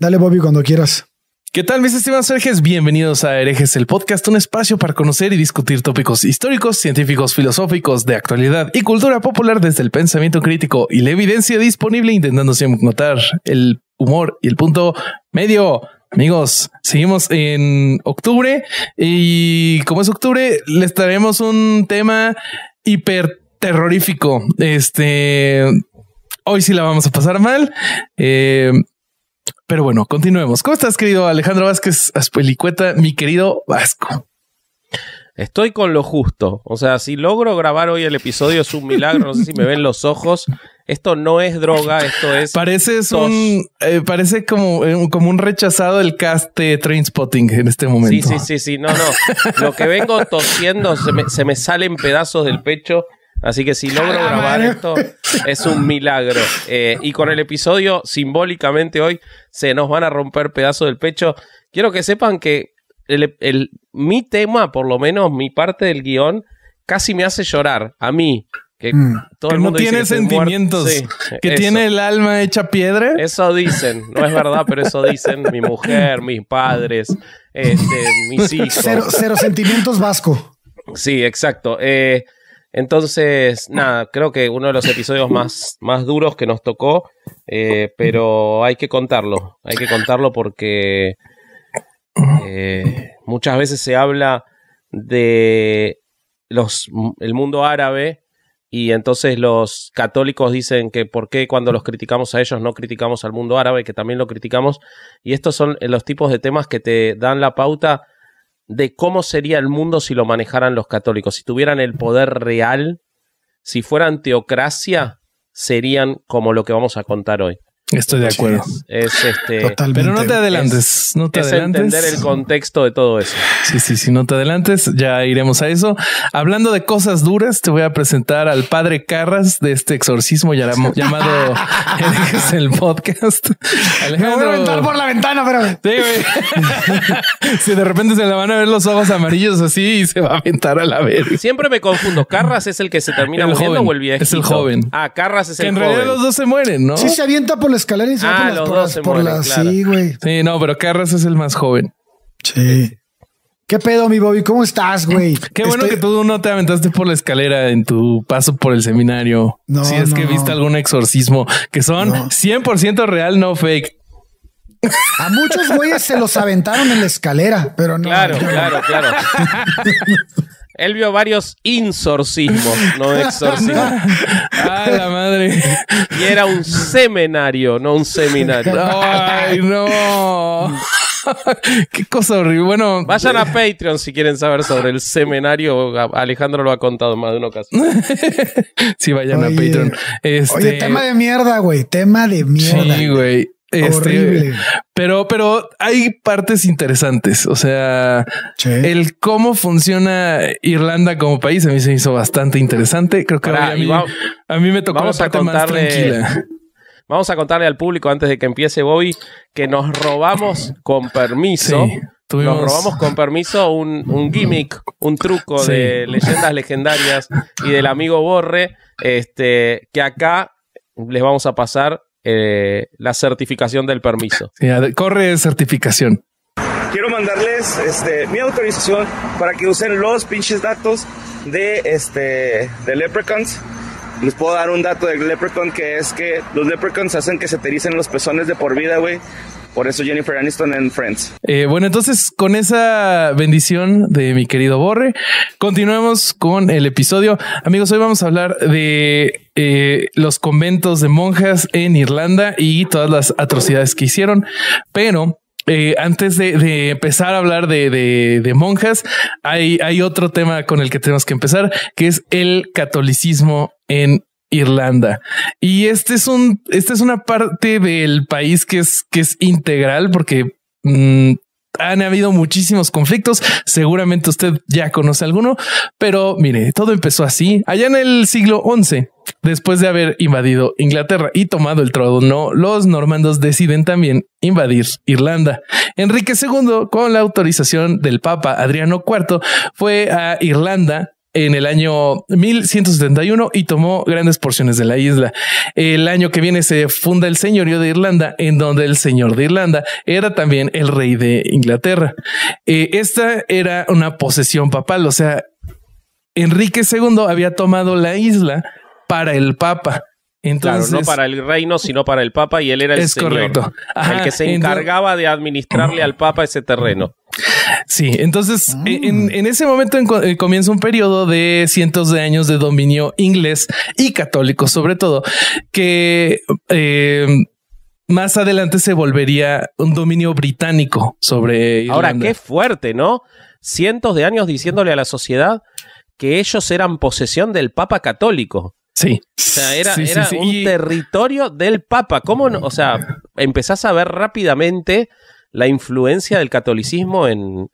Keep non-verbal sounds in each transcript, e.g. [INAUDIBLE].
Dale, Bobby, cuando quieras. ¿Qué tal, mis estimados herejes? Bienvenidos a Herejes, el podcast, un espacio para conocer y discutir tópicos históricos, científicos, filosóficos, de actualidad y cultura popular desde el pensamiento crítico y la evidencia disponible, intentando siempre notar el humor y el punto medio. Amigos, seguimos en octubre y como es octubre, les traemos un tema hiper terrorífico. Este, hoy sí la vamos a pasar mal. Eh, pero bueno, continuemos. ¿Cómo estás, querido Alejandro Vázquez Aspelicueta, mi querido Vasco? Estoy con lo justo. O sea, si logro grabar hoy el episodio es un milagro. No sé si me ven los ojos. Esto no es droga, esto es. parece un. Eh, parece como, eh, como un rechazado el cast de Trainspotting en este momento. Sí, sí, sí, sí. No, no. Lo que vengo tosiendo se me, se me salen pedazos del pecho Así que si logro grabar esto, es un milagro. Eh, y con el episodio, simbólicamente hoy, se nos van a romper pedazos del pecho. Quiero que sepan que el, mi tema, por lo menos mi parte del guión, casi me hace llorar. A mí, que, mm. todo el mundo no tiene sentimientos, que tiene el alma hecha piedra. Eso dicen, no es verdad, pero eso dicen mi mujer, mis padres, este, mis [LAUGHS] hijos. Cero, sentimientos vasco. Sí, exacto. Eh, entonces, nada, creo que uno de los episodios más, duros que nos tocó, eh, pero hay que contarlo, hay que contarlo porque eh, muchas veces se habla de los, el mundo árabe y entonces los católicos dicen que por qué cuando los criticamos a ellos no criticamos al mundo árabe, que también lo criticamos, y estos son los tipos de temas que te dan la pauta de cómo sería el mundo si lo manejaran los católicos, si tuvieran el poder real, si fueran teocracia, serían como lo que vamos a contar hoy. Estoy de acuerdo. Este, Totalmente. Pero no te adelantes, no te adelantes. entender el contexto de todo eso. Sí, sí, sí, no te adelantes, ya iremos a eso. Hablando de cosas duras, te voy a presentar al padre Carras de este exorcismo [LAUGHS] llamado el podcast. Me voy a aventar por la ventana, pero sí, si [LAUGHS] de repente se le van a ver los ojos amarillos así y se va a aventar a la vez. Siempre me confundo. Carras es el que se termina muriendo joven, o el viejo. Es el joven. Ah, Carras es el joven. En realidad los dos se mueren, ¿no? Sí, se avienta por la escalera y ah, por las, por, las sí, güey. Sí, no, pero Carras es el más joven. Sí. ¿Qué pedo, mi Bobby? ¿Cómo estás, güey? [LAUGHS] Qué bueno este que tú no te aventaste por la escalera en tu paso por el seminario. si es que viste algún exorcismo, que son 100% real, no fake. A muchos güeyes se los aventaron en la escalera, pero no. Claro, claro, claro. [LAUGHS] Él vio varios insorcismos, no [LAUGHS] exorcismos. Ay, ah, la madre. Y era un seminario, no un seminario. [LAUGHS] Ay, no. Qué cosa horrible. Bueno, vayan a Patreon si quieren saber sobre el seminario. Alejandro lo ha contado más de una ocasión. [LAUGHS] sí, vayan a Patreon. Este... Oye, tema de mierda, güey. Tema de mierda. Sí, güey. Este, pero, pero hay partes interesantes. O sea, el cómo funciona Irlanda como país a mí se me hizo bastante interesante. Creo que a, mí, me tocó contarle, Vamos a contarle al público antes de que empiece Bobby que nos robamos con permiso. Nos robamos con permiso un, gimmick, un truco de leyendas legendarias y del amigo Borre, este, que acá les vamos a pasar eh, la certificación del permiso. [LAUGHS] corre certificación. Quiero mandarles este, mi autorización para que usen los pinches datos de, este, de Leprechauns. Les puedo dar un dato de Leprechaun que es que los Leprechauns hacen que se tericen los pezones de por vida, güey. Por eso Jennifer Aniston en Friends. Eh, bueno, entonces con esa bendición de mi querido Borre, continuamos con el episodio. Amigos, hoy vamos a hablar de eh, los conventos de monjas en Irlanda y todas las atrocidades que hicieron, pero eh, antes de, empezar a hablar de, monjas, hay, hay otro tema con el que tenemos que empezar, que es el catolicismo en Irlanda. Y este es un, esta es una parte del país que es, que es integral porque mm, han habido muchísimos conflictos. Seguramente usted ya conoce alguno, pero mire, todo empezó así allá en el siglo XI. Después de haber invadido Inglaterra y tomado el trono, los normandos deciden también invadir Irlanda. Enrique II, con la autorización del Papa Adriano IV, fue a Irlanda en el año 1171 y tomó grandes porciones de la isla. El año que viene se funda el señorío de Irlanda, en donde el señor de Irlanda era también el rey de Inglaterra. Eh, esta era una posesión papal, o sea, Enrique II había tomado la isla para el Papa. Entonces, no para el reino, sino para el Papa, y él era el es señor, correcto. el que se encargaba de administrarle al Papa ese terreno. Sí, entonces ah. e, en, ese momento eh, comienza un periodo de cientos de años de dominio inglés y católico, sobre todo, que eh, más adelante se volvería un dominio británico sobre. Ahora, qué fuerte, ¿no? Cientos de años diciéndole a la sociedad que ellos eran posesión del Papa Católico. Sí. O sea, era, un territorio del Papa. ¿Cómo no? O sea, empezás a ver rápidamente la influencia del catolicismo en,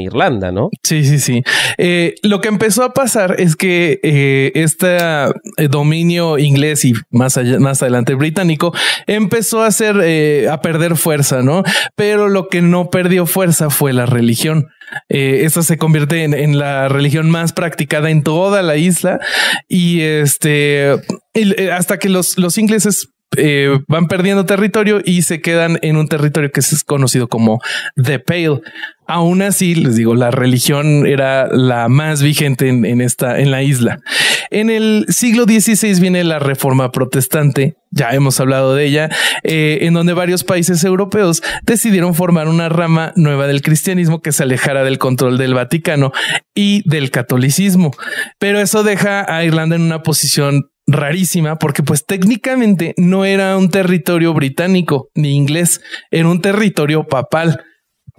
Irlanda, ¿no? Sí, sí, sí. Eh, lo que empezó a pasar es que eh, este eh, dominio inglés y más, allá, más adelante británico empezó a, hacer, a perder fuerza, ¿no? Pero lo que no perdió fuerza fue la religión. Eso se convierte en, la religión más practicada en toda la isla y este hasta que los ingleses eh, van perdiendo territorio y se quedan en un territorio que es conocido como The Pale. Aún así, les digo, la religión era la más vigente en, esta, en la isla. En el siglo XVI viene la reforma protestante, ya hemos hablado de ella, eh, en donde varios países europeos decidieron formar una rama nueva del cristianismo que se alejara del control del Vaticano y del catolicismo. Pero eso deja a Irlanda en una posición rarísima porque pues técnicamente no era un territorio británico ni inglés, era un territorio papal.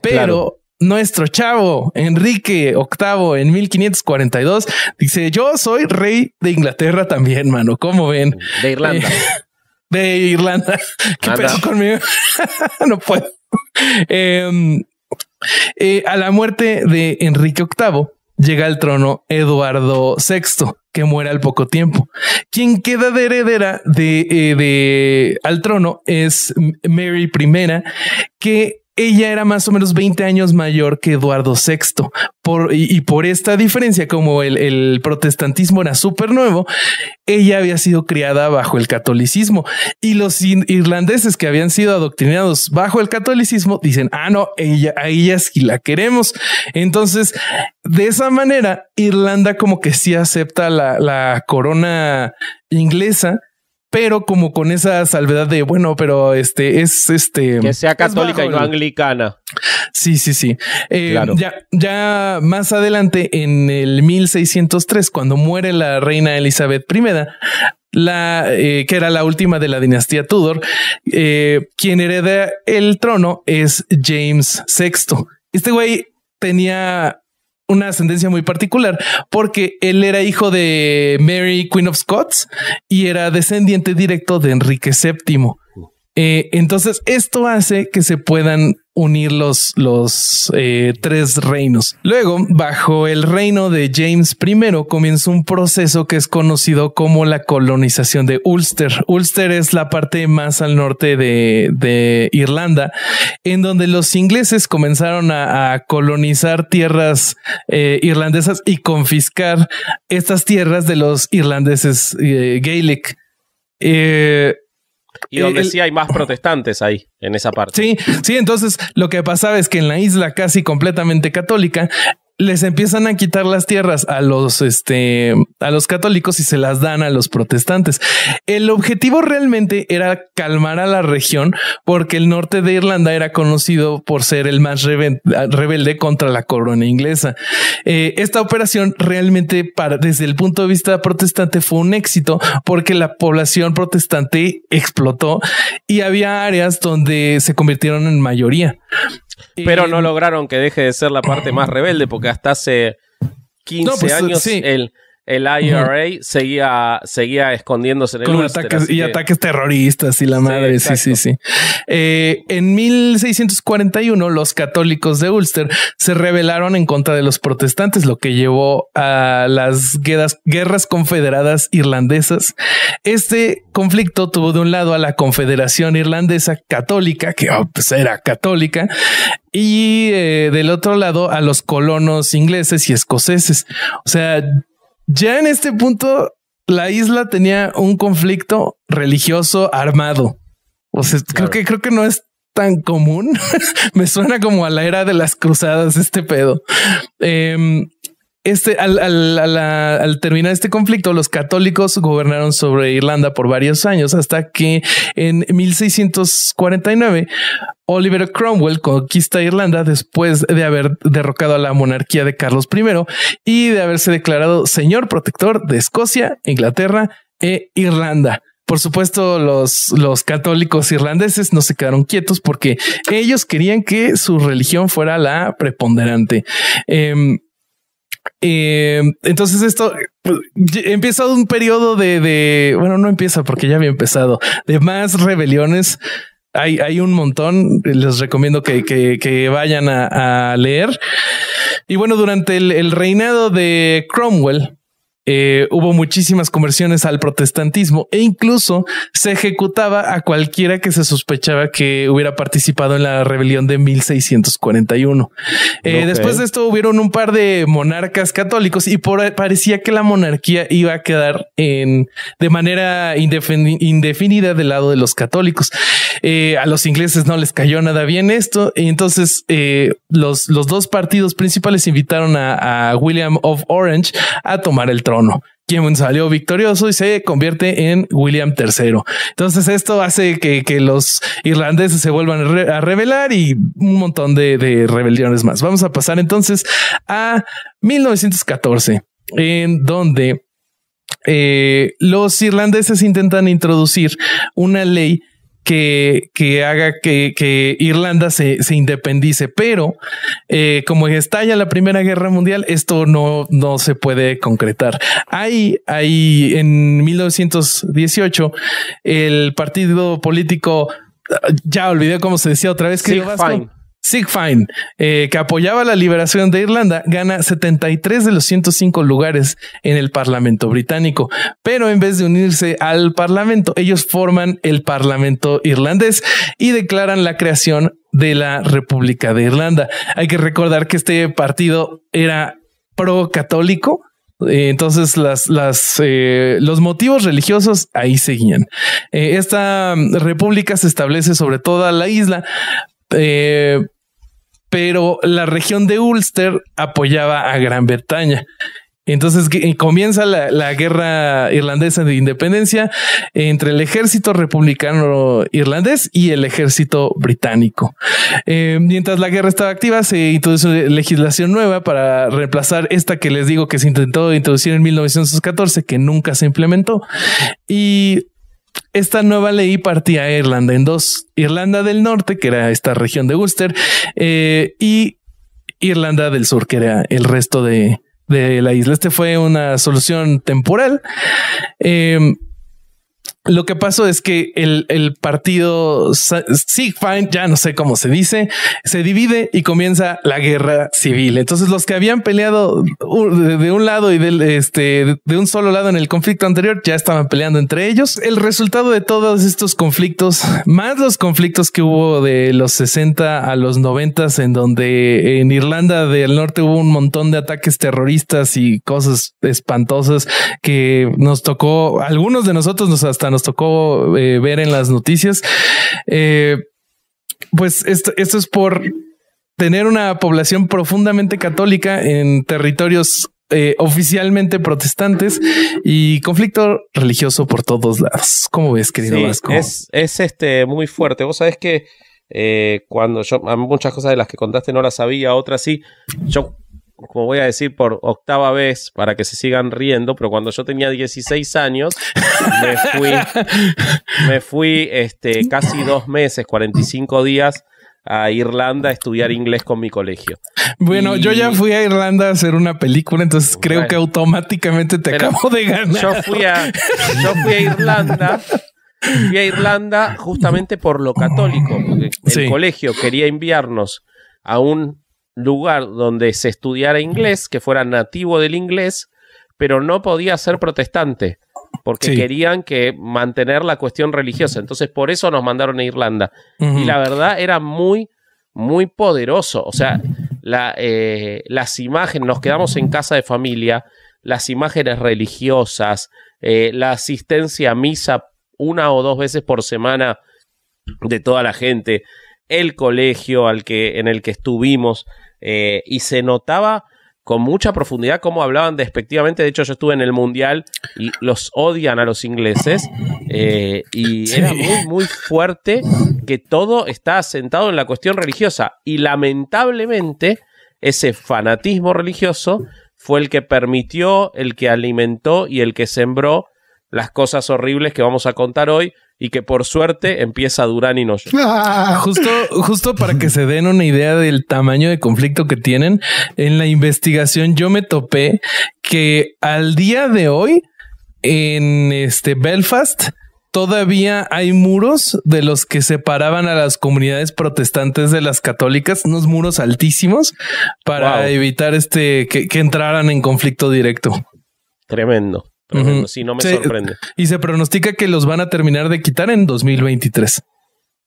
Pero nuestro chavo Enrique VIII en 1542 dice, yo soy rey de Inglaterra también, mano, ¿cómo ven? De Irlanda. Eh, [LAUGHS] de Irlanda. [LAUGHS] ¿Qué conmigo? [LAUGHS] no puedo. Em, eh, a la muerte de Enrique VIII, llega al trono Eduardo VI, que muere al poco tiempo. Quien queda de heredera de, eh, al trono es Mary I, que ella era más o menos 20 años mayor que Eduardo VI. Por, y, por esta diferencia, como el, protestantismo era súper nuevo, ella había sido criada bajo el catolicismo. Y los irlandeses que habían sido adoctrinados bajo el catolicismo dicen, ah, no, ella, a ella sí la queremos. Entonces, de esa manera, Irlanda como que sí acepta la, la corona inglesa pero como con esa salvedad de, bueno, pero este es este. Que sea católica y no anglicana. Sí, sí, sí. Eh, ya, ya más adelante, en el 1603, cuando muere la reina Elizabeth I, la, eh, que era la última de la dinastía Tudor, eh, quien hereda el trono es James VI. Este güey tenía una ascendencia muy particular porque él era hijo de Mary, Queen of Scots, y era descendiente directo de Enrique VII. Eh, entonces, esto hace que se puedan unir los, los eh, tres reinos. Luego, bajo el reino de James I, comienza un proceso que es conocido como la colonización de Ulster. Ulster es la parte más al norte de, Irlanda, en donde los ingleses comenzaron a, colonizar tierras eh, irlandesas y confiscar estas tierras de los irlandeses Gaelic y donde sí hay más protestantes ahí, en esa parte. Sí, sí, entonces lo que pasaba es que en la isla casi completamente católica les empiezan a quitar las tierras a los este a los católicos y se las dan a los protestantes. El objetivo realmente era calmar a la región porque el norte de Irlanda era conocido por ser el más rebelde, contra la corona inglesa. Eh, esta operación realmente desde el punto de vista protestante fue un éxito porque la población protestante explotó y había áreas donde se convirtieron en mayoría. Pero no eh, lograron que deje de ser la parte más rebelde porque hasta hace 15 pues, años el el IRA [LAUGHS] seguía, seguía escondiéndose en y ataques terroristas y la madre. Sí, sí, sí. Eh, en 1641, los católicos de Ulster se rebelaron en contra de los protestantes, lo que llevó a las guerras, confederadas irlandesas. Este conflicto tuvo de un lado a la Confederación Irlandesa Católica, que oh, pues, era católica, y eh, del otro lado a los colonos ingleses y escoceses. O sea, ya en este punto, la isla tenía un conflicto religioso armado. O sea, creo que creo que no es tan común. [LAUGHS] Me suena como a la era de las cruzadas este pedo. Em, este, al, al, terminar este conflicto, los católicos gobernaron sobre Irlanda por varios años hasta que en 1649 Oliver Cromwell conquista Irlanda después de haber derrocado a la monarquía de Carlos I y de haberse declarado señor protector de Escocia, Inglaterra e Irlanda. Por supuesto, los, los católicos irlandeses no se quedaron quietos porque ellos querían que su religión fuera la preponderante. Em, eh, entonces esto eh, empieza un periodo de, bueno, no empieza porque ya había empezado, de más rebeliones. Hay, hay un montón, les recomiendo que, vayan a, leer. Y bueno, durante el reinado de Cromwell, eh, hubo muchísimas conversiones al protestantismo e incluso se ejecutaba a cualquiera que se sospechaba que hubiera participado en la rebelión de 1641. Eh, después de esto hubieron un par de monarcas católicos y parecía que la monarquía iba a quedar en, de manera indefinida del lado de los católicos. Eh, a los ingleses no les cayó nada bien esto y entonces los, dos partidos principales invitaron a, a William of Orange a tomar el trono quien salió victorioso y se convierte en William III. Entonces esto hace que, los irlandeses se vuelvan a rebelar y un montón de, rebeliones más. Vamos a pasar entonces a 1914, en donde eh, los irlandeses intentan introducir una ley que, que haga que, Irlanda se, se, independice. Pero eh, como estalla la Primera Guerra Mundial, esto no, no se puede concretar. Hay, hay en 1918 el partido político, ah, ya olvidé cómo se decía otra vez, que Sigfine, eh, que apoyaba la liberación de Irlanda, gana 73 de los 105 lugares en el Parlamento británico. Pero en vez de unirse al Parlamento, ellos forman el Parlamento irlandés y declaran la creación de la República de Irlanda. Hay que recordar que este partido era pro católico, eh, entonces, las, eh, los motivos religiosos ahí seguían. esta mm, república se establece sobre toda la isla pero la región de Ulster apoyaba a Gran Bretaña. Entonces eh, comienza la, guerra irlandesa de independencia entre el ejército republicano irlandés y el ejército británico. Eh, mientras la guerra estaba activa, se introdujo legislación nueva para reemplazar esta que les digo que se intentó introducir en 1914, que nunca se implementó. Y esta nueva ley partía a Irlanda en dos, Irlanda del Norte, que era esta región de Ulster, eh, y Irlanda del Sur, que era el resto de, de la isla. Este fue una solución temporal. Eh, lo que pasó es que el, partido Sigfine, ya no sé cómo se dice, se divide y comienza la guerra civil. Entonces los que habían peleado de un lado y del, este, de un solo lado en el conflicto anterior ya estaban peleando entre ellos. El resultado de todos estos conflictos, más los conflictos que hubo de los 60 a los 90, en donde en Irlanda del Norte hubo un montón de ataques terroristas y cosas espantosas que nos tocó, algunos de nosotros nos hasta nos tocó eh, ver en las noticias. Eh, pues esto, es por tener una población profundamente católica en territorios eh, oficialmente protestantes y conflicto religioso por todos lados. ¿Cómo ves, querido Vasco? Es, este muy fuerte. Vos sabés que cuando yo, muchas cosas de las que contaste no las sabía, otras sí. Yo como voy a decir por octava vez para que se sigan riendo, pero cuando yo tenía 16 años, [LAUGHS] me fui, este, casi dos meses, 45 días a Irlanda a estudiar inglés con mi colegio. Bueno, yo ya fui a Irlanda a hacer una película, entonces creo que automáticamente te acabo de ganar. Yo fui a, Irlanda. Fui a Irlanda justamente por lo católico, el colegio quería enviarnos a un lugar donde se estudiara inglés, que fuera nativo del inglés, pero no podía ser protestante, porque querían que mantener la cuestión religiosa. Entonces, por eso nos mandaron a Irlanda. Y la verdad era muy, muy poderoso. O sea, la, eh, las imágenes, nos quedamos en casa de familia, las imágenes religiosas, eh, la asistencia a misa una o dos veces por semana de toda la gente, el colegio al que, en el que estuvimos. Eh, y se notaba con mucha profundidad cómo hablaban despectivamente. De hecho, yo estuve en el Mundial y los odian a los ingleses. Eh, y era muy, muy fuerte que todo está asentado en la cuestión religiosa. Y lamentablemente, ese fanatismo religioso fue el que permitió, el que alimentó y el que sembró las cosas horribles que vamos a contar hoy, y que por suerte empieza Durán y no [LAUGHS] justo, justo para que se den una idea del tamaño de conflicto que tienen, en la investigación yo me topé que al día de hoy en este Belfast todavía hay muros de los que separaban a las comunidades protestantes de las católicas, unos muros altísimos para evitar este que entraran en conflicto directo. Tremendo. Si no me sorprende. Y se pronostica que los van a terminar de quitar en 2023.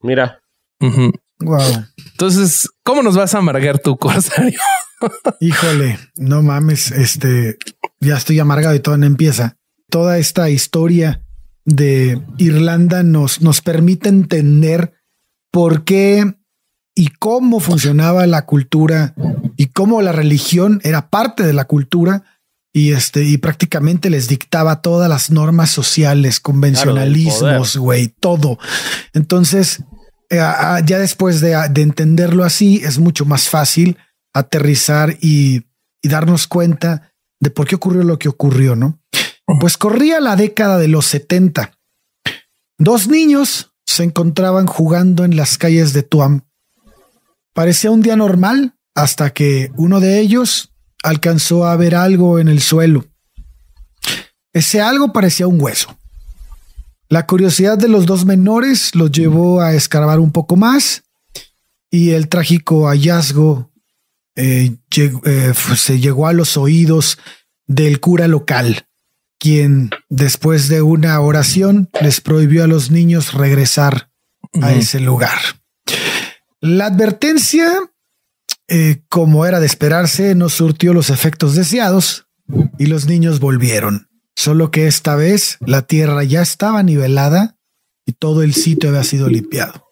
Mira. Wow. Entonces, ¿cómo nos vas a amargar tu [LAUGHS] Corsario? Híjole, no mames. Este ya estoy amargado y todo no empieza. Toda esta historia de Irlanda nos, nos permite entender por qué y cómo funcionaba la cultura y cómo la religión era parte de la cultura y este y prácticamente les dictaba todas las normas sociales, convencionalismos, güey, todo. Entonces, eh, ya después de, entenderlo así, es mucho más fácil aterrizar y, y darnos cuenta de por qué ocurrió lo que ocurrió, ¿no? Pues corría la década de los 70. Dos niños se encontraban jugando en las calles de Tuam. Parecía un día normal hasta que uno de ellos alcanzó a ver algo en el suelo. Ese algo parecía un hueso. La curiosidad de los dos menores los llevó a escarbar un poco más y el trágico hallazgo eh, eh, se llegó a los oídos del cura local, quien después de una oración les prohibió a los niños regresar a ese lugar. La advertencia eh, como era de esperarse, no surtió los efectos deseados y los niños volvieron. Solo que esta vez la tierra ya estaba nivelada y todo el sitio había sido limpiado.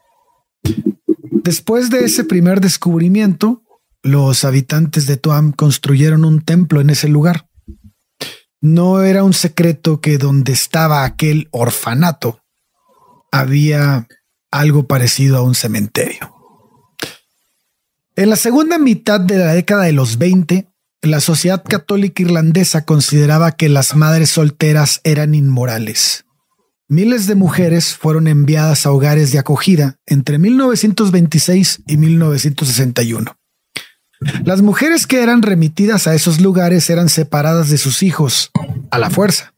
Después de ese primer descubrimiento, los habitantes de Tuam construyeron un templo en ese lugar. No era un secreto que donde estaba aquel orfanato había algo parecido a un cementerio. En la segunda mitad de la década de los 20, la sociedad católica irlandesa consideraba que las madres solteras eran inmorales. Miles de mujeres fueron enviadas a hogares de acogida entre 1926 y 1961. Las mujeres que eran remitidas a esos lugares eran separadas de sus hijos a la fuerza.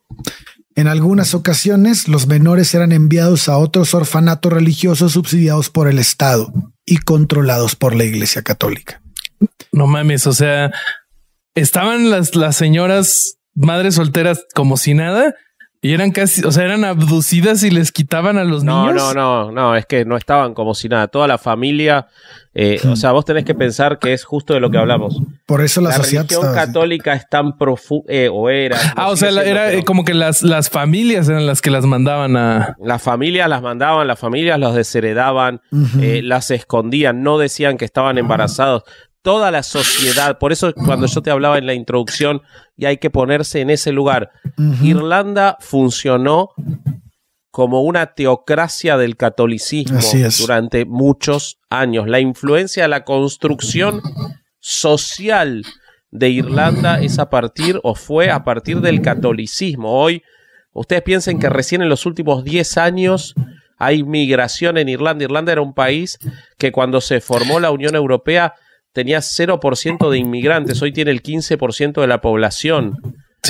En algunas ocasiones, los menores eran enviados a otros orfanatos religiosos subsidiados por el Estado y controlados por la Iglesia Católica. No mames, o sea, estaban las, las señoras madres solteras como si nada y eran casi, o sea, eran abducidas y les quitaban a los niños. No, no, no, no, es que no estaban como si nada. Toda la familia, eh, o sea, vos tenés que pensar que es justo de lo que hablamos. Por eso la, la religión católica es tan profunda, eh, o era. ah, o sea, era eh, como que las, las familias eran las que las mandaban a. Las familias las mandaban, las familias las desheredaban, las escondían, no decían que estaban ah. embarazados toda la sociedad. Por eso cuando yo te hablaba en la introducción y hay que ponerse en ese lugar. Irlanda funcionó como una teocracia del catolicismo durante muchos años. La influencia de la construcción social de Irlanda es a partir o fue a partir del catolicismo. Hoy, ustedes piensen que recién en los últimos 10 años hay migración en Irlanda. Irlanda era un país que cuando se formó la Unión Europea tenía 0% de inmigrantes, hoy tiene el 15% de la población.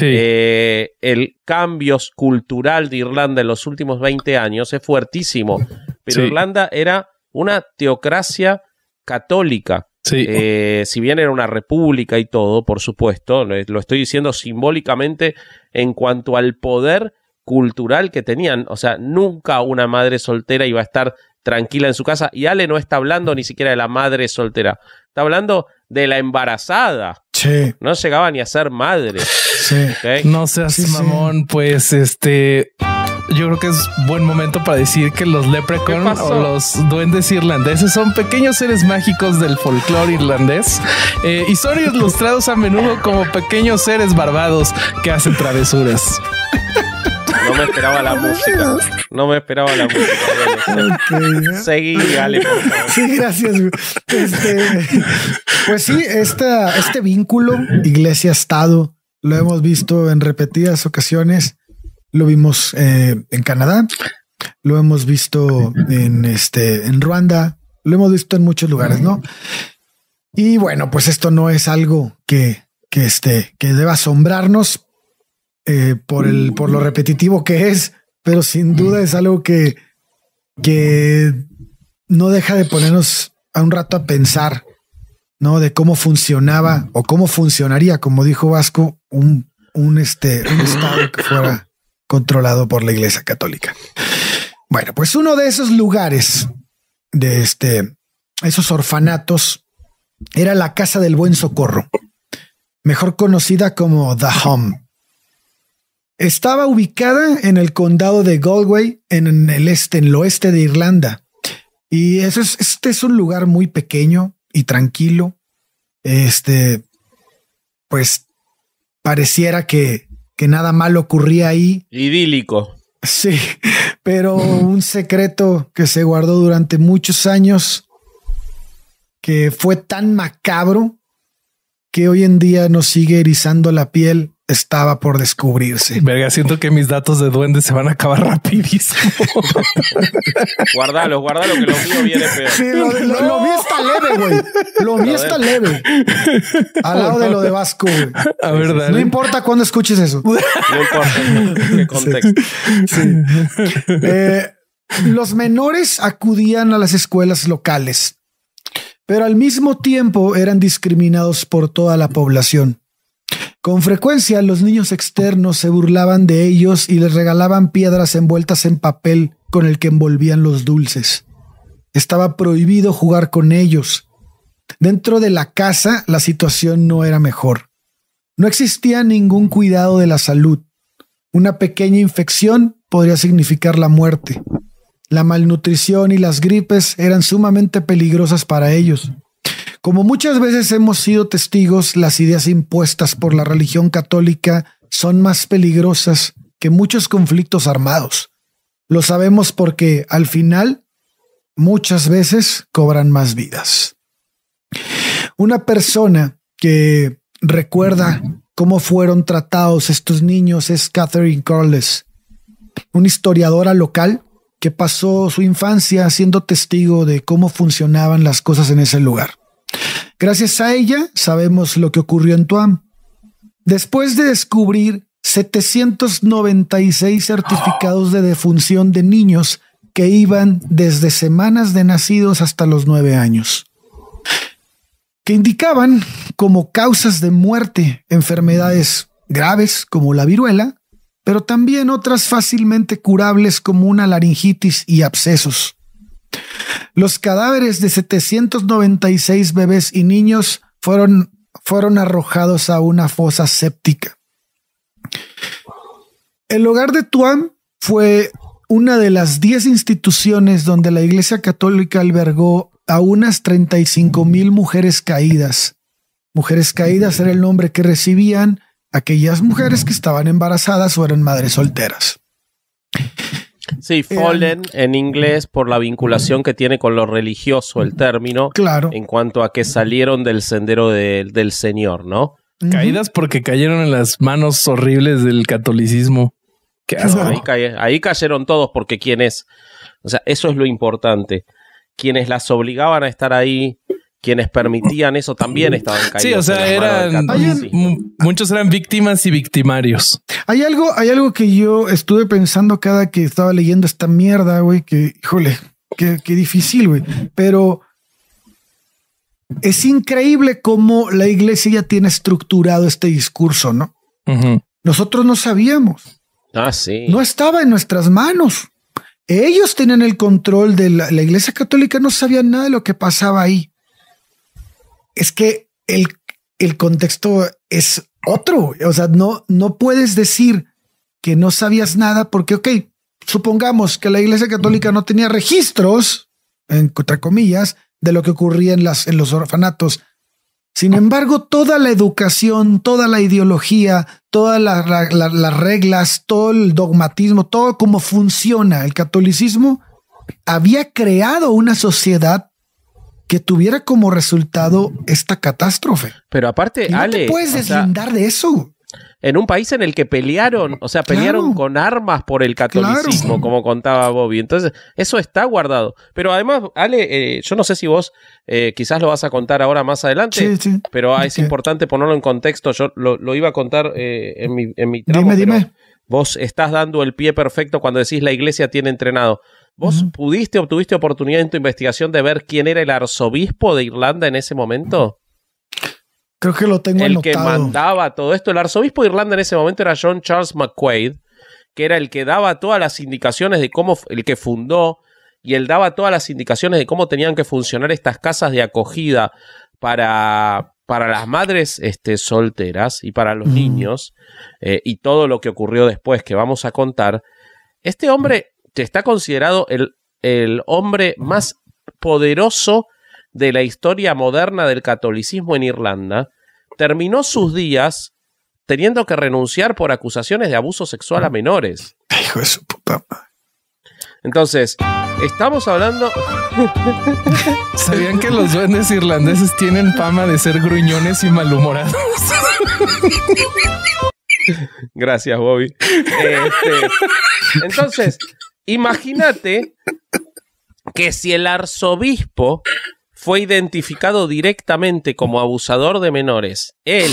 Eh, el cambio cultural de Irlanda en los últimos 20 años es fuertísimo, pero Irlanda era una teocracia católica. Eh, si bien era una república y todo, por supuesto, eh, lo estoy diciendo simbólicamente en cuanto al poder cultural que tenían. O sea, nunca una madre soltera iba a estar tranquila en su casa. Y Ale no está hablando ni siquiera de la madre soltera. Está hablando de la embarazada. Sí. No llegaba ni a ser madre. Sí. No seas mamón, pues este yo creo que es buen momento para decir que los leprechauns o los duendes irlandeses son pequeños seres mágicos del folclore irlandés eh, y son ilustrados a menudo como pequeños seres barbados que hacen travesuras. [LAUGHS] No me esperaba la música. No me esperaba la música. Seguí, Ale, Sí, gracias. Este, pues sí, esta, este vínculo iglesia-estado lo hemos visto en repetidas ocasiones. Lo vimos eh, en Canadá, lo hemos visto en, este, en Ruanda, lo hemos visto en muchos lugares, ¿no? Y bueno, pues esto no es algo que, que, este, que deba asombrarnos, eh, por, el, por lo repetitivo que es, pero sin mm. duda es algo que, que no deja de ponernos a un rato a pensar, ¿no? De cómo funcionaba o cómo funcionaría, como dijo Vasco, un, un, este, estado que fuera controlado por la Iglesia Católica. Bueno, pues uno de esos lugares, de este, esos orfanatos, era la Casa del Buen Socorro, mejor conocida como The Home. Estaba ubicada en el condado de Galway, en el este, en el oeste de Irlanda. Y eso es, este es un lugar muy pequeño y tranquilo. Este, pues pareciera que, que nada mal ocurría ahí. Idílico. Sí, pero un secreto que se guardó durante muchos años, que fue tan macabro que hoy en día nos sigue erizando la piel estaba por descubrirse. Verga, siento que mis datos de duende se van a acabar rapidísimo. [LAUGHS] guárdalo, guárdalo, que lo mío viene peor. Sí, lo, vi está leve, güey. Lo vi está leve. Al lado de lo de Vasco, A ver, No importa cuándo escuches eso. No importa contexto. Eh, los menores acudían a las escuelas locales, pero al mismo tiempo eran discriminados por toda la población. Con frecuencia los niños externos se burlaban de ellos y les regalaban piedras envueltas en papel con el que envolvían los dulces. Estaba prohibido jugar con ellos. Dentro de la casa la situación no era mejor. No existía ningún cuidado de la salud. Una pequeña infección podría significar la muerte. La malnutrición y las gripes eran sumamente peligrosas para ellos. Como muchas veces hemos sido testigos, las ideas impuestas por la religión católica son más peligrosas que muchos conflictos armados. Lo sabemos porque al final muchas veces cobran más vidas. Una persona que recuerda cómo fueron tratados estos niños es Catherine Corliss, una historiadora local que pasó su infancia siendo testigo de cómo funcionaban las cosas en ese lugar. Gracias a ella sabemos lo que ocurrió en Tuam. Después de descubrir 796 certificados de defunción de niños que iban desde semanas de nacidos hasta los nueve años, que indicaban como causas de muerte enfermedades graves como la viruela, pero también otras fácilmente curables como una laringitis y abscesos. Los cadáveres de 796 bebés y niños fueron, fueron arrojados a una fosa séptica. El hogar de Tuam fue una de las 10 instituciones donde la Iglesia Católica albergó a unas 35 mil mujeres caídas. Mujeres caídas era el nombre que recibían aquellas mujeres que estaban embarazadas o eran madres solteras. Sí, fallen en inglés por la vinculación que tiene con lo religioso el término. Claro. En cuanto a que salieron del sendero del Señor, ¿no? Caídas porque cayeron en las manos horribles del catolicismo. Ahí, cayeron todos porque quienes, O sea, eso es lo importante. Quienes las obligaban a estar ahí, quienes permitían eso también estaban caídos. Sí, o sea, eran muchos eran víctimas y victimarios. Hay algo, hay algo que yo estuve pensando cada que estaba leyendo esta mierda, güey, que híjole, qué, difícil, güey, pero es increíble cómo la iglesia ya tiene estructurado este discurso, ¿no? Nosotros no sabíamos. Ah, sí. No estaba en nuestras manos. Ellos tenían el control de la, iglesia católica, no sabían nada de lo que pasaba ahí es que el, el contexto es otro. O sea, no, no puedes decir que no sabías nada porque, ok, supongamos que la Iglesia Católica no tenía registros, entre comillas, de lo que ocurría en, las, en los orfanatos. Sin embargo, toda la educación, toda la ideología, todas las reglas, todo el dogmatismo, todo cómo funciona el catolicismo, había creado una sociedad que tuviera como resultado esta catástrofe. Pero aparte, Ale, puedes deslindar de eso. En un país en el que pelearon, o sea, pelearon con armas por el catolicismo, como contaba Bobby. Entonces, eso está guardado. Pero además, Ale, eh, yo no sé si vos eh, quizás lo vas a contar ahora más adelante, pero ah, es importante ponerlo en contexto. Yo lo, iba a contar eh, en mi, tramo, Dime, dime. Vos estás dando el pie perfecto cuando decís la iglesia tiene entrenado. ¿Vos pudiste o oportunidad en tu investigación de ver quién era el arzobispo de Irlanda en ese momento? Creo que lo tengo el que mandaba todo esto. El arzobispo de Irlanda en ese momento era John Charles McQuaid, que era el que daba todas las indicaciones de cómo, el que fundó, y él daba todas las indicaciones de cómo tenían que funcionar estas casas de acogida para, para las madres este, solteras y para los niños, eh, y todo lo que ocurrió después que vamos a contar. Este hombre está considerado el, hombre más poderoso de la historia moderna del catolicismo en Irlanda, terminó sus días teniendo que renunciar por acusaciones de abuso sexual a menores. [LAUGHS] Hijo de su puta. Entonces, estamos hablando. [LAUGHS] ¿Sabían que los duendes irlandeses tienen fama de ser gruñones y malhumorados? [LAUGHS] Gracias, Bobby. Este, entonces, Imagínate que si el arzobispo fue identificado directamente como abusador de menores, él,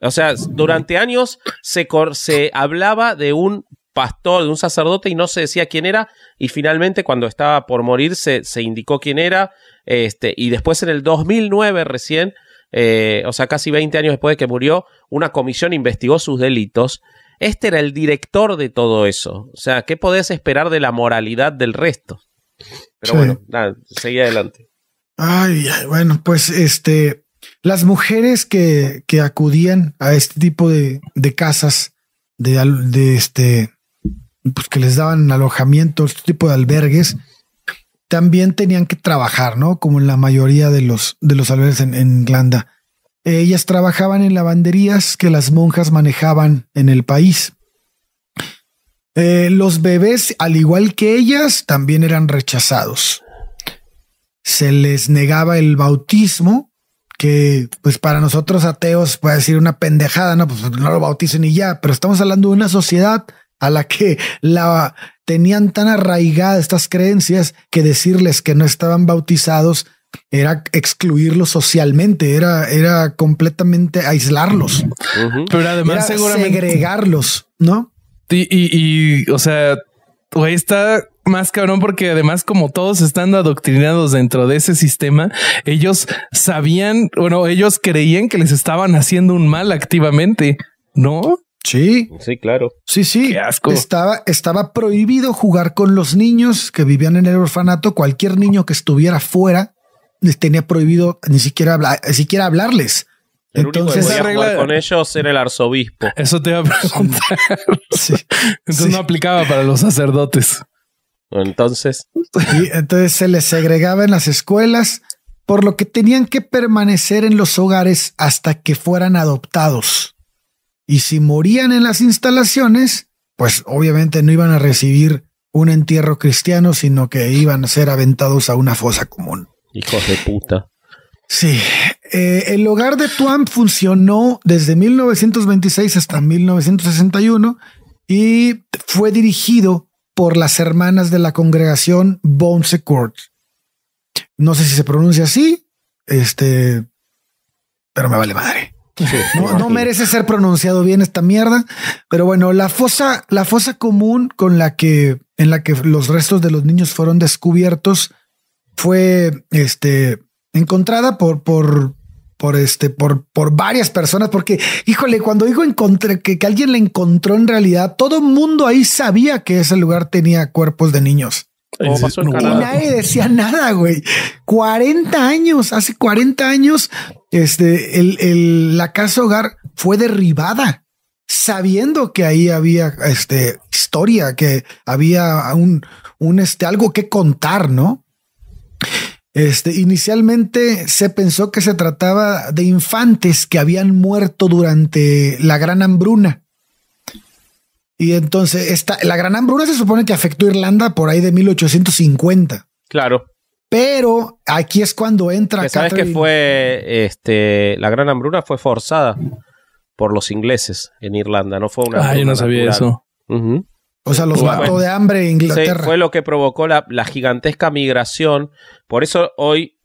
o sea, durante años se, se hablaba de un pastor, de un sacerdote y no se decía quién era y finalmente cuando estaba por morir se, indicó quién era este, y después en el 2009 recién, eh, o sea, casi 20 años después de que murió, una comisión investigó sus delitos este era el director de todo eso. O sea, ¿qué podés esperar de la moralidad del resto? Pero bueno, nada, seguí adelante. Ay, bueno, pues este, las mujeres que, acudían a este tipo de, casas, de, de, este, pues que les daban alojamiento, este tipo de albergues, también tenían que trabajar, ¿no? Como en la mayoría de los, de los albergues en, en Irlanda. Ellas trabajaban en lavanderías que las monjas manejaban en el país. Eh, los bebés, al igual que ellas, también eran rechazados. Se les negaba el bautismo, que pues para nosotros ateos puede decir una pendejada, no, pues no lo bauticen y ya, pero estamos hablando de una sociedad a la que la tenían tan arraigadas estas creencias que decirles que no estaban bautizados era excluirlos socialmente, era, era completamente aislarlos. Pero además, Segregarlos, ¿no? Y, y, o sea, güey, está más cabrón porque además como todos están adoctrinados dentro de ese sistema, ellos sabían, bueno, ellos creían que les estaban haciendo un mal activamente, ¿no? Sí. Sí, claro. Sí, sí. asco. Estaba, estaba prohibido jugar con los niños que vivían en el orfanato. Cualquier niño que estuviera fuera les tenía prohibido ni siquiera, hablar, siquiera hablarles. El Entonces, único que con ellos era el arzobispo. Eso te iba a [LAUGHS] preguntar. entonces no aplicaba para los sacerdotes. Entonces. entonces se les segregaba en las escuelas, por lo que tenían que permanecer en los hogares hasta que fueran adoptados. Y si morían en las instalaciones, pues obviamente no iban a recibir un entierro cristiano, sino que iban a ser aventados a una fosa común. Hijos de puta. Sí, eh, el hogar de Tuam funcionó desde 1926 hasta 1961 y fue dirigido por las hermanas de la congregación Bonesekord. No sé si se pronuncia así, este, pero me vale madre. no, no, merece ser pronunciado bien esta mierda, pero bueno, la fosa, la fosa común con la que en la que los restos de los niños fueron descubiertos fue este, encontrada por, por, por este, por, por varias personas, porque híjole, cuando digo encontré que, alguien la encontró en realidad, todo el mundo ahí sabía que ese lugar tenía cuerpos de niños. Oh, y nadie decía nada, güey. 40 años, hace 40 años, este, el, el, la casa hogar fue derribada, sabiendo que ahí había este, historia, que había un, un este, algo que contar, ¿no? Este, inicialmente se pensó que se trataba de infantes que habían muerto durante la gran hambruna. Y entonces esta, la gran hambruna se supone que afectó Irlanda por ahí de 1850. Claro. Pero aquí es cuando entra. sabes que fue este, la gran hambruna fue forzada por los ingleses en Irlanda, no fue una. Ah, yo no sabía eso. O sea, los mató de hambre en Inglaterra. fue lo que provocó la, gigantesca migración. Por eso hoy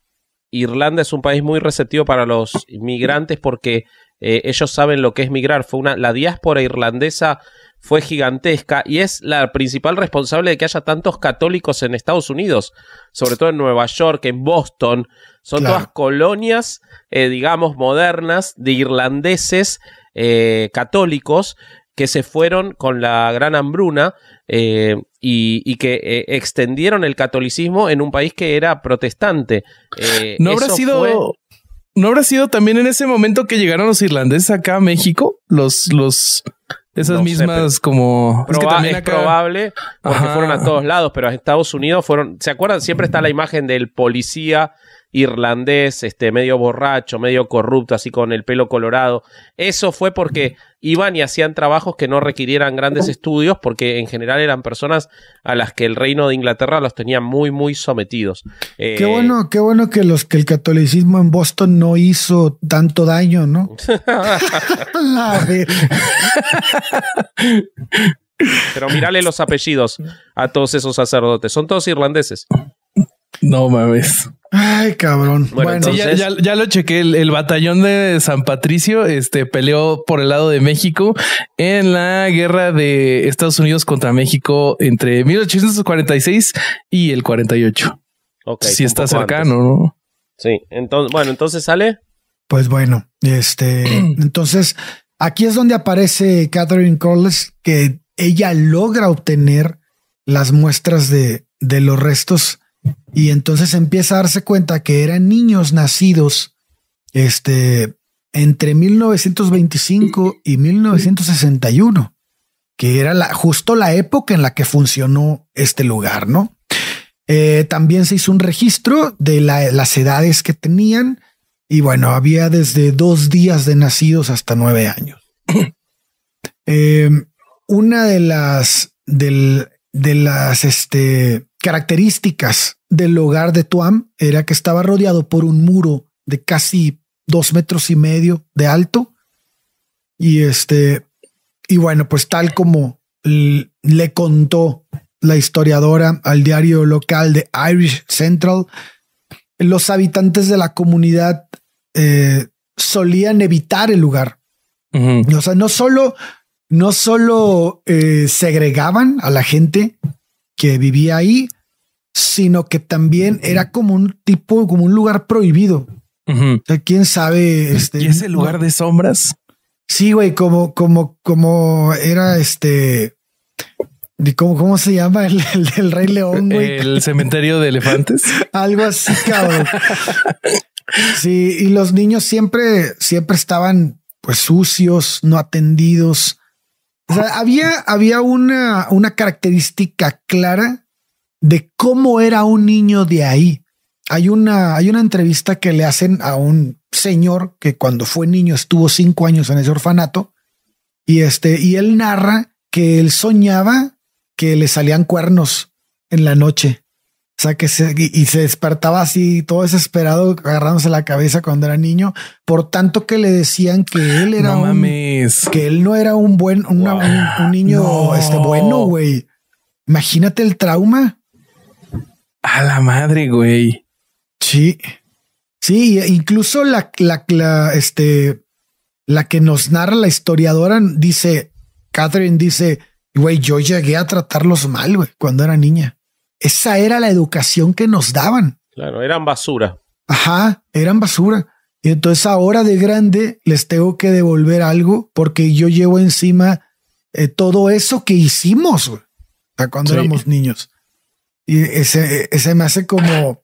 Irlanda es un país muy receptivo para los inmigrantes porque eh, ellos saben lo que es migrar. Fue una, la diáspora irlandesa fue gigantesca y es la principal responsable de que haya tantos católicos en Estados Unidos, sobre todo en Nueva York, en Boston. Son todas colonias, eh, digamos, modernas de irlandeses eh, católicos que se fueron con la gran hambruna eh, y, que eh, extendieron el catolicismo en un país que era protestante. Eh, ¿No habrá sido... ¿No sido también en ese momento que llegaron los irlandeses acá a México? Los, los, esas mismas como... es, probable porque fueron a todos lados, pero a Estados Unidos fueron... ¿Se acuerdan? Siempre está la imagen del policía irlandés, este, medio borracho, medio corrupto, así con el pelo colorado. Eso fue porque iban y hacían trabajos que no requirieran grandes estudios, porque en general eran personas a las que el reino de Inglaterra los tenía muy, muy sometidos. qué eh, bueno, qué bueno que los que el catolicismo en Boston no hizo tanto daño, ¿no? [LAUGHS] Pero mirale los apellidos a todos esos sacerdotes. Son todos irlandeses. No mames. Ay, cabrón. Bueno, ya, lo chequé. El, batallón de San Patricio este, peleó por el lado de México en la guerra de Estados Unidos contra México entre 1846 y el 48. Si está cercano, ¿no? Sí. Entonces, bueno, entonces sale. Pues bueno, este. [CLEARS THROAT] entonces, aquí es donde aparece Catherine Colles, que ella logra obtener las muestras de, de los restos y entonces empieza a darse cuenta que eran niños nacidos este, entre 1925 y 1961, que era justo la época en la que funcionó este lugar, ¿no? Eh, también se hizo un registro de las edades que tenían y bueno, había desde dos días de nacidos hasta nueve años. [COUGHS] Eh, una de las, del, de las este, características del hogar de Tuam era que estaba rodeado por un muro de casi dos metros y medio de alto. Y este, y bueno, pues tal como le contó la historiadora al diario local de Irish Central, los habitantes de la comunidad eh, solían evitar el lugar. O sea, no solo, no solo eh, segregaban a la gente que vivía ahí, sino que también era como un tipo, como un lugar prohibido. o sea, quién sabe. Este, ¿Y ese lugar de sombras? Sí, güey, como, como, como era este. ¿Cómo, ¿Cómo se llama el, Rey León? Güey? El cementerio de elefantes. [LAUGHS] Algo así, cabrón. Sí, y los niños siempre, siempre estaban pues sucios, no atendidos. O sea, había, había una, una característica clara de cómo era un niño de ahí. Hay una, hay una entrevista que le hacen a un señor que cuando fue niño estuvo cinco años en ese orfanato y este, y él narra que él soñaba que le salían cuernos en la noche. O sea, que se, y se despertaba así todo desesperado, agarrándose la cabeza cuando era niño, por tanto que le decían que él era un, que él no era un buen, un, niño este, bueno, güey. Imagínate el trauma. A la madre, güey. Sí. Sí, incluso la, la, la, este, la que nos narra la historiadora dice, Catherine dice, güey, yo llegué a tratarlos mal, güey, cuando era niña. Esa era la educación que nos daban. Claro, eran basura. Ajá, eran basura. Y entonces ahora de grande les tengo que devolver algo porque yo llevo encima eh, todo eso que hicimos güey, cuando éramos niños. Y ese, ese me hace como,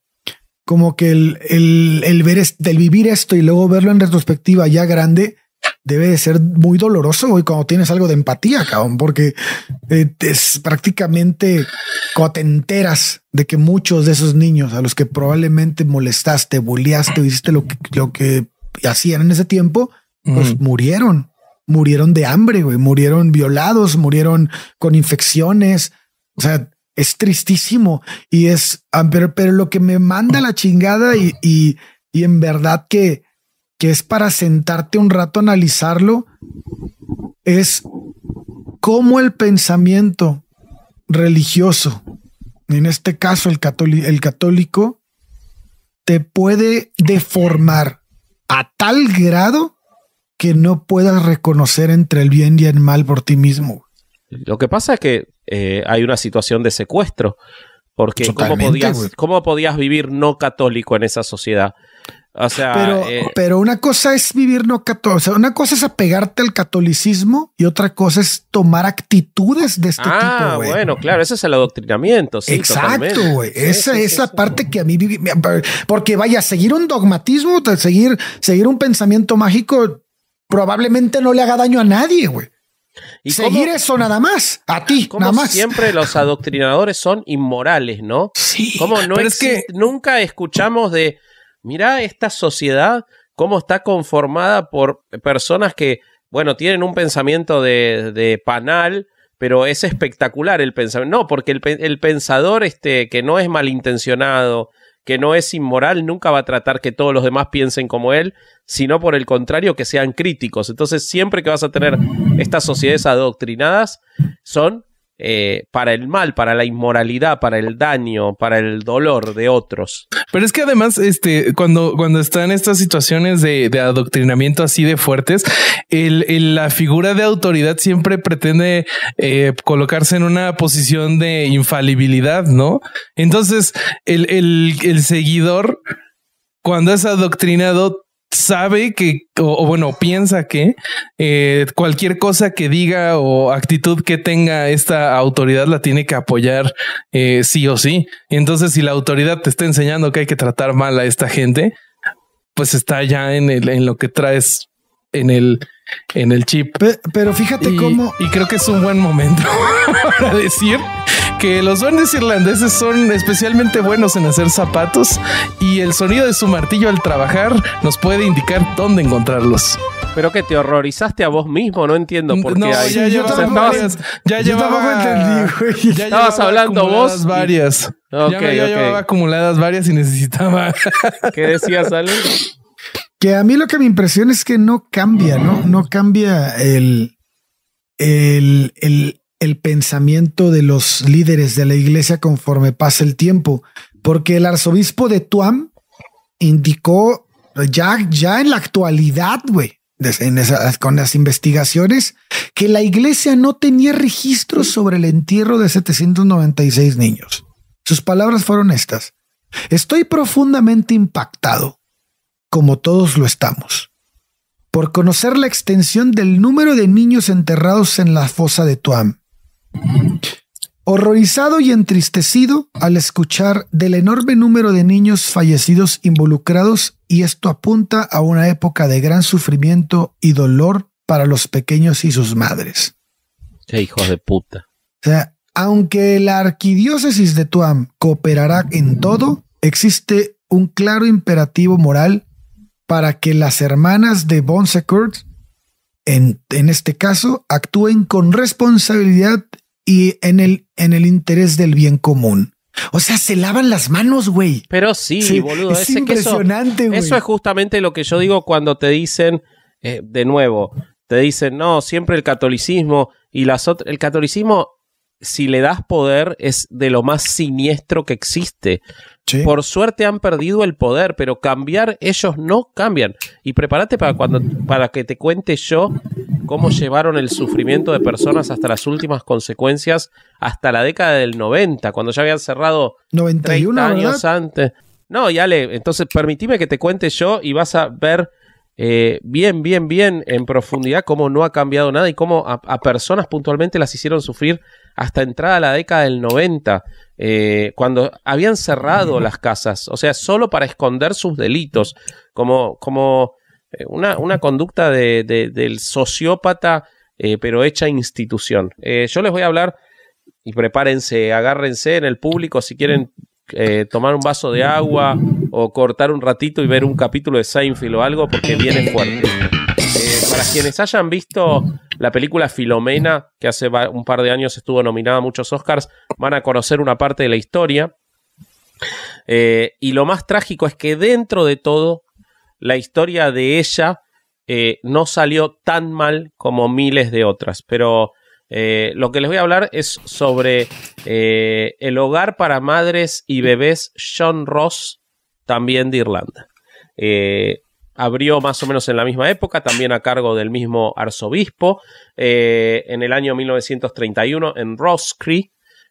como que el, el, el ver, del vivir esto y luego verlo en retrospectiva ya grande, debe de ser muy doloroso Y cuando tienes algo de empatía, cabrón, porque eh, es prácticamente cotenteras enteras de que muchos de esos niños a los que probablemente molestaste, bulliaste, hiciste lo que, lo que hacían en ese tiempo, pues murieron, murieron de hambre, güey, murieron violados, murieron con infecciones. O sea, es tristísimo y es, ah, pero, lo que me manda la chingada y, en verdad que, que es para sentarte un rato a analizarlo, es cómo el pensamiento religioso, en este caso el, el católico, te puede deformar a tal grado que no puedas reconocer entre el bien y el mal por ti mismo. Lo que pasa es que eh, hay una situación de secuestro. Porque ¿cómo podías, vivir no católico en esa sociedad? O sea, pero, eh, una cosa es vivir no católico, una cosa es apegarte al catolicismo y otra cosa es tomar actitudes de este ah, tipo. bueno, claro, ese es el adoctrinamiento. Exacto, güey. esa es la parte que a mí porque vaya, seguir un dogmatismo, seguir, seguir un pensamiento mágico, probablemente no le haga daño a nadie, güey. ¿Y Seguir eso nada más, a ti, nada más. Siempre los adoctrinadores son inmorales, ¿no? Sí. no es que nunca escuchamos de, mira esta sociedad, cómo está conformada por personas que, bueno, tienen un pensamiento de, panal, pero es espectacular el pensamiento. No, porque el, el pensador este, que no es malintencionado, que no es inmoral, nunca va a tratar que todos los demás piensen como él, sino por el contrario, que sean críticos. Entonces, siempre que vas a tener estas sociedades adoctrinadas, son eh, para el mal, para la inmoralidad, para el daño, para el dolor de otros. Pero es que además, este, cuando, cuando están estas situaciones de, adoctrinamiento así de fuertes, la figura de autoridad siempre pretende eh, colocarse en una posición de infalibilidad, ¿no? Entonces, el, el seguidor, cuando es adoctrinado, sabe que, o, bueno, piensa que eh, cualquier cosa que diga o actitud que tenga esta autoridad la tiene que apoyar eh, sí o sí. Entonces, si la autoridad te está enseñando que hay que tratar mal a esta gente, pues está ya en, lo que traes en el, en el chip. Pero, fíjate cómo... Y creo que es un buen momento [LAUGHS] para decir que los duendes irlandeses son especialmente buenos en hacer zapatos y el sonido de su martillo al trabajar nos puede indicar dónde encontrarlos. Pero que te horrorizaste a vos mismo, no entiendo por qué. No, ya entendí, güey. Ya estabas hablando vos. Varias. ya, llevaba acumuladas varias y necesitaba. [LAUGHS] ¿Qué decías, Ale? Que a mí lo que me impresiona es que no cambia, ¿no? No cambia el, el, el, el pensamiento de los líderes de la iglesia conforme pasa el tiempo, porque el arzobispo de Tuam indicó ya, ya en la actualidad, güey, con las investigaciones, que la iglesia no tenía registros sobre el entierro de 796 niños. Sus palabras fueron estas. Estoy profundamente impactado, como todos lo estamos, por conocer la extensión del número de niños enterrados en la fosa de Tuam. Horrorizado y entristecido al escuchar del enorme número de niños fallecidos involucrados y esto apunta a una época de gran sufrimiento y dolor para los pequeños y sus madres. de puta. O sea, aunque la arquidiócesis de Tuam cooperará en todo, existe un claro imperativo moral para que las hermanas de Bonsecourt en, este caso, actúen con responsabilidad y en el, en el interés del bien común. O sea, se lavan las manos, güey. Pero sí, boludo. Es impresionante, güey. Eso, es justamente lo que yo digo cuando te dicen, eh, de nuevo, te dicen, no, siempre el catolicismo y las otras. El catolicismo, si le das poder, es de lo más siniestro que existe. Por suerte han perdido el poder, pero cambiar ellos no cambian. Y prepárate para cuando para que te cuente yo cómo llevaron el sufrimiento de personas hasta las últimas consecuencias, hasta la década del 90, cuando ya habían cerrado 91 años antes. No, ya le entonces permitime que te cuente yo y vas a ver eh, bien, bien, bien en profundidad cómo no ha cambiado nada y cómo a personas puntualmente las hicieron sufrir hasta entrada a la década del 90, eh, cuando habían cerrado las casas, o sea, solo para esconder sus delitos, como, como eh, una, una conducta del sociópata, eh, pero hecha institución. yo les voy a hablar y prepárense, agárrense en el público si quieren tomar un vaso de agua o cortar un ratito y ver un capítulo de Seinfeld o algo porque viene fuerte para quienes hayan visto la película Filomena, que hace un par de años estuvo nominada a muchos Oscars, van a conocer una parte de la historia. Eh, y lo más trágico es que dentro de todo, la historia de ella eh, no salió tan mal como miles de otras. Pero eh, lo que les voy a hablar es sobre el hogar para madres y bebés John Ross, también de Irlanda abrió más o menos en la misma época, también a cargo del mismo arzobispo, eh, en el año 1931 en Roscree,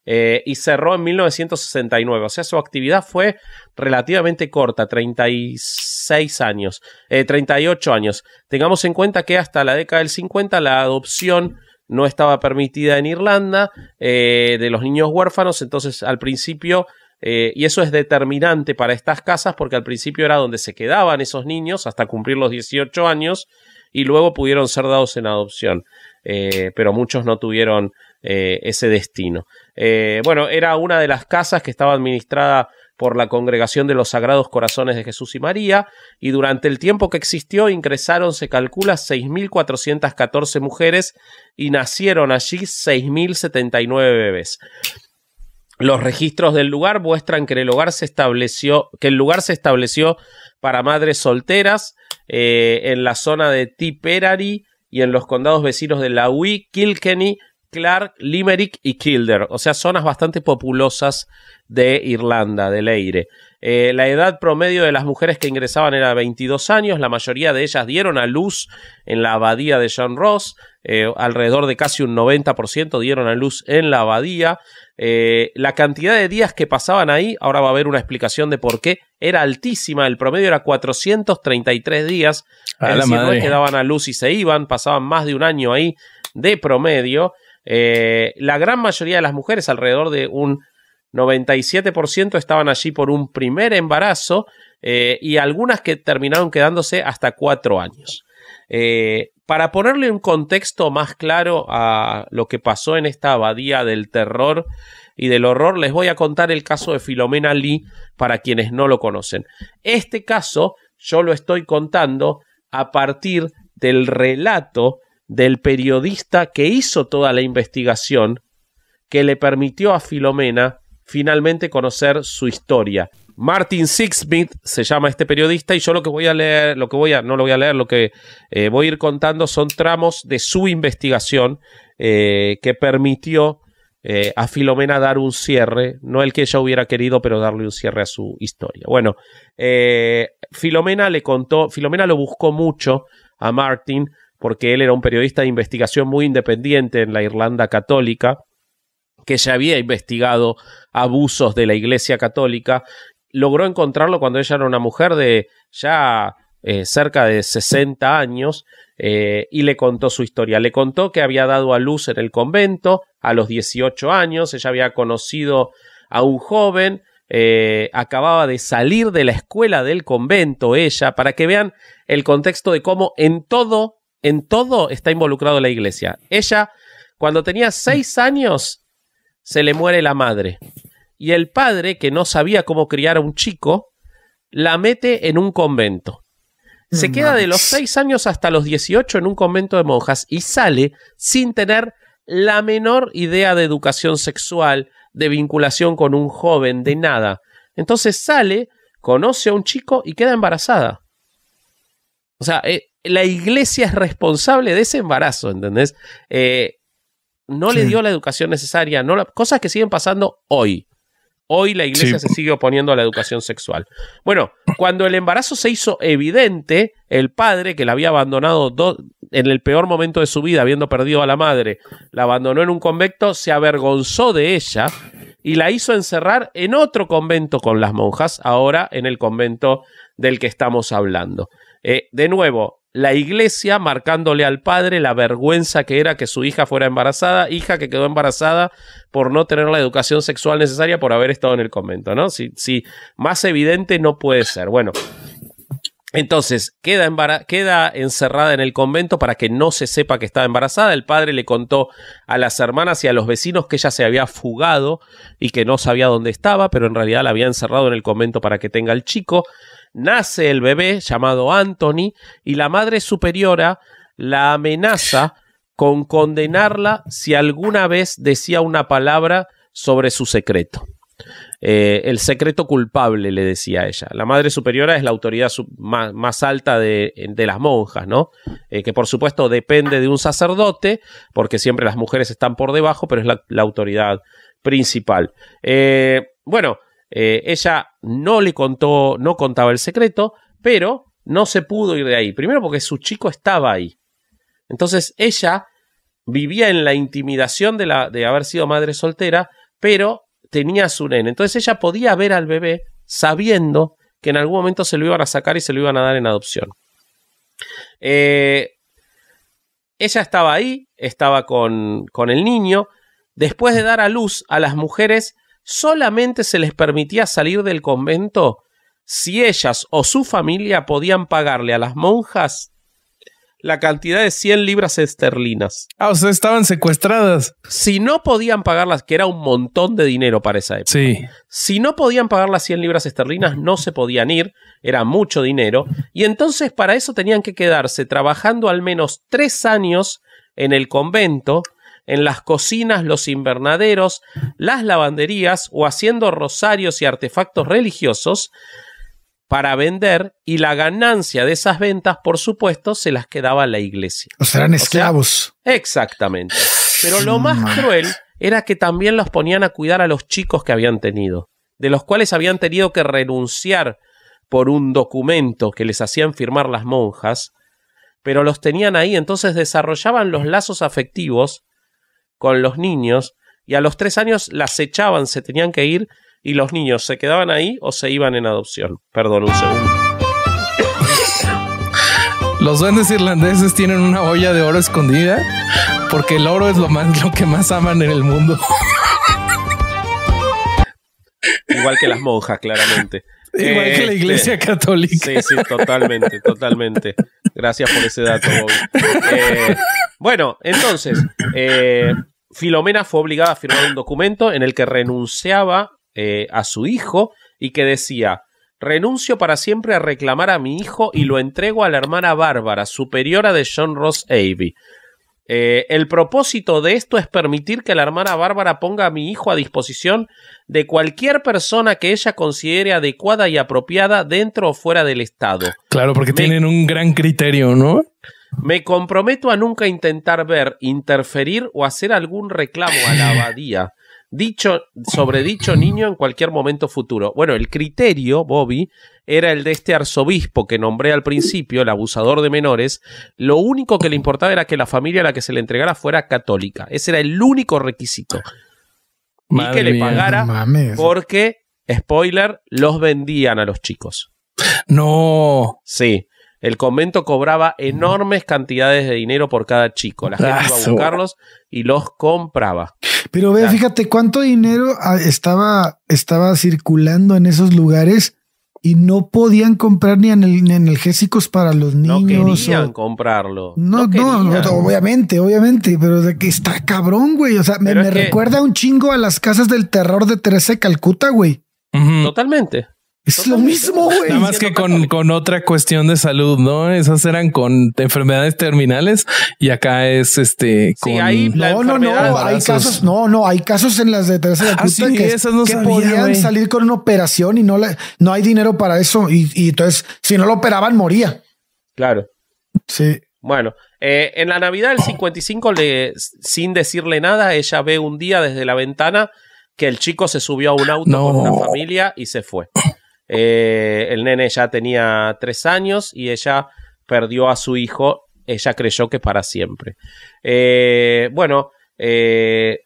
eh, y cerró en 1969. O sea, su actividad fue relativamente corta, 36 años, 38 eh, años. Tengamos en cuenta que hasta la década del 50 la adopción no estaba permitida en Irlanda de los niños huérfanos, entonces al principio eh, y eso es determinante para estas casas porque al principio era donde se quedaban esos niños hasta cumplir los 18 años y luego pudieron ser dados en adopción. Eh, pero muchos no tuvieron eh, ese destino. bueno, era una de las casas que estaba administrada por la Congregación de los Sagrados Corazones de Jesús y María, y durante el tiempo que existió ingresaron, se calcula, 6.414 mujeres y nacieron allí 6.079 bebés. Los registros del lugar muestran que el se estableció, que el lugar se estableció para madres solteras eh, en la zona de Tipperary y en los condados vecinos de Lawi, Kilkenny, Clark, Limerick y Kildare, o sea, zonas bastante populosas de Irlanda, del aire eh, la edad promedio de las mujeres que ingresaban era 22 años, la mayoría de ellas dieron a luz en la abadía de John Ross, eh, alrededor de casi un 90% dieron a luz en la abadía. Eh, la cantidad de días que pasaban ahí, ahora va a haber una explicación de por qué, era altísima, el promedio era 433 días, quedaban a luz y se iban, pasaban más de un año ahí de promedio. Eh, la gran mayoría de las mujeres, alrededor de un 97%, estaban allí por un primer embarazo eh, y algunas que terminaron quedándose hasta cuatro años. Eh, para ponerle un contexto más claro a lo que pasó en esta abadía del terror y del horror, les voy a contar el caso de Filomena Lee para quienes no lo conocen. Este caso yo lo estoy contando a partir del relato del periodista que hizo toda la investigación que le permitió a Filomena finalmente conocer su historia. Martin Sixsmith se llama este periodista y yo lo que voy a leer, lo que voy a, no lo voy a leer, lo que eh, voy a ir contando son tramos de su investigación eh, que permitió eh, a Filomena dar un cierre, no el que ella hubiera querido, pero darle un cierre a su historia. Bueno, Filomena le contó, Filomena lo buscó mucho a Martin porque él era un periodista de investigación muy independiente en la Irlanda católica, que ya había investigado abusos de la Iglesia católica, logró encontrarlo cuando ella era una mujer de ya eh, cerca de 60 años, eh, y le contó su historia. Le contó que había dado a luz en el convento a los 18 años, ella había conocido a un joven, eh, acababa de salir de la escuela del convento ella, para que vean el contexto de cómo en todo en todo está involucrado la iglesia. Ella, cuando tenía seis años, se le muere la madre. Y el padre, que no sabía cómo criar a un chico, la mete en un convento. Se queda de los seis años hasta los 18 en un convento de monjas y sale sin tener la menor idea de educación sexual, de vinculación con un joven, de nada. Entonces sale, conoce a un chico y queda embarazada. O sea, eh, la iglesia es responsable de ese embarazo, ¿entendés? Eh, no le dio la educación necesaria, no cosas que siguen pasando hoy. Hoy la iglesia se sigue oponiendo a la educación sexual. Bueno, cuando el embarazo se hizo evidente, el padre, que la había abandonado en el peor momento de su vida, habiendo perdido a la madre, la abandonó en un convento, se avergonzó de ella y la hizo encerrar en otro convento con las monjas, ahora en el convento del que estamos hablando. Eh, de nuevo, la iglesia marcándole al padre la vergüenza que era que su hija fuera embarazada, hija que quedó embarazada por no tener la educación sexual necesaria por haber estado en el convento, ¿no? Si, más evidente no puede ser. Bueno, entonces, queda, queda, encerrada en el convento para que no se sepa que estaba embarazada. El padre le contó a las hermanas y a los vecinos que ella se había fugado y que no sabía dónde estaba, pero en realidad la había encerrado en el convento para que tenga el chico. Nace el bebé llamado Anthony y la madre superiora la amenaza con condenarla si alguna vez decía una palabra sobre su secreto. Eh, el secreto culpable, le decía ella. La madre superiora es la autoridad más, alta de, las monjas, ¿no? Eh, que por supuesto depende de un sacerdote, porque siempre las mujeres están por debajo, pero es la, autoridad principal. Eh, bueno, eh, ella no le contó, no contaba el secreto, pero no se pudo ir de ahí. Primero porque su chico estaba ahí. Entonces ella vivía en la intimidación de, la, de haber sido madre soltera, pero tenía a su nene. Entonces ella podía ver al bebé sabiendo que en algún momento se lo iban a sacar y se lo iban a dar en adopción. Eh, ella estaba ahí, estaba con, con el niño. Después de dar a luz a las mujeres, solamente se les permitía salir del convento si ellas o su familia podían pagarle a las monjas la cantidad de 100 libras esterlinas. Ah, o sea, estaban secuestradas. Si no podían pagarlas, que era un montón de dinero para esa época. Sí. Si no podían pagar las 100 libras esterlinas, no se podían ir, era mucho dinero. Y entonces para eso tenían que quedarse trabajando al menos tres años en el convento en las cocinas, los invernaderos, las lavanderías o haciendo rosarios y artefactos religiosos para vender y la ganancia de esas ventas, por supuesto, se las quedaba la iglesia. O eran esclavos. exactamente. Pero lo más cruel era que también los ponían a cuidar a los chicos que habían tenido, de los cuales habían tenido que renunciar por un documento que les hacían firmar las monjas, pero los tenían ahí, entonces desarrollaban los lazos afectivos con los niños y a los tres años las echaban, se tenían que ir y los niños se quedaban ahí o se iban en adopción. Perdón, un segundo. Los duendes irlandeses tienen una olla de oro escondida porque el oro es lo más que más aman en el mundo. Igual que las monjas, claramente. Igual que la este, iglesia católica. Sí, sí, totalmente, totalmente. Gracias por ese dato, eh, bueno, entonces, eh, Filomena fue obligada a firmar un documento en el que renunciaba eh, a su hijo y que decía, renuncio para siempre a reclamar a mi hijo y lo entrego a la hermana Bárbara, superiora de John Ross Avey. Eh, el propósito de esto es permitir que la hermana Bárbara ponga a mi hijo a disposición de cualquier persona que ella considere adecuada y apropiada dentro o fuera del Estado. Claro, porque tienen un gran criterio, ¿no? Me comprometo a nunca intentar ver, interferir o hacer algún reclamo a la [COUGHS] abadía. Dicho sobre dicho niño en cualquier momento futuro. Bueno, el criterio, Bobby, era el de este arzobispo que nombré al principio, el abusador de menores. Lo único que le importaba era que la familia a la que se le entregara fuera católica. Ese era el único requisito. y que le pagara porque, spoiler, los vendían a los chicos. No. Sí. El convento cobraba enormes cantidades de dinero por cada chico. La gente iba a buscarlos y los compraba. Pero vea, fíjate cuánto dinero ah, estaba, estaba circulando en esos lugares y no podían comprar ni en analgésicos para los niños. No querían comprarlo. No, no, obviamente, obviamente, pero de que está cabrón, güey. O sea, me, recuerda un chingo a las casas del terror de 13 Calcuta, güey. Totalmente. Es lo mismo, güey. Nada más que con, otra cuestión de salud, ¿no? Esas eran con enfermedades terminales y acá es este. no, no, no. Hay casos, no, no. Hay casos en las de Teresa ah, de que, podían salir con una operación y no, la, no hay dinero para eso. Y, entonces, si no lo operaban, moría. Claro. Sí. Bueno, eh, en la Navidad del 55, le, sin decirle nada, ella ve un día desde la ventana que el chico se subió a un auto con una familia y se fue. Eh, el nene ya tenía tres años y ella perdió a su hijo. Ella creyó que para siempre. Eh, bueno, eh,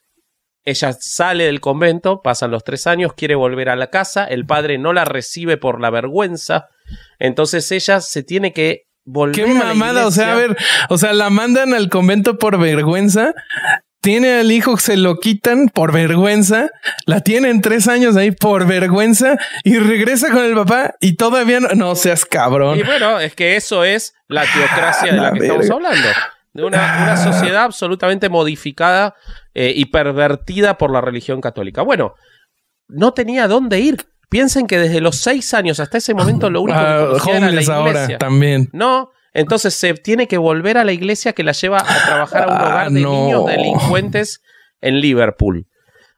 ella sale del convento, pasan los tres años, quiere volver a la casa, el padre no la recibe por la vergüenza, entonces ella se tiene que volver. Qué mamada, o sea, a ver, o sea, la mandan al convento por vergüenza tiene al hijo, se lo quitan por vergüenza, la tienen tres años ahí por vergüenza y regresa con el papá y todavía no, seas cabrón. Y bueno, es que eso es la teocracia de la, que estamos hablando. De una, sociedad absolutamente modificada eh, y pervertida por la religión católica. Bueno, no tenía dónde ir. Piensen que desde los seis años hasta ese momento lo único que ah, era la iglesia. Ahora, también. No, entonces se tiene que volver a la iglesia que la lleva a trabajar a un ah, hogar de niños delincuentes en Liverpool.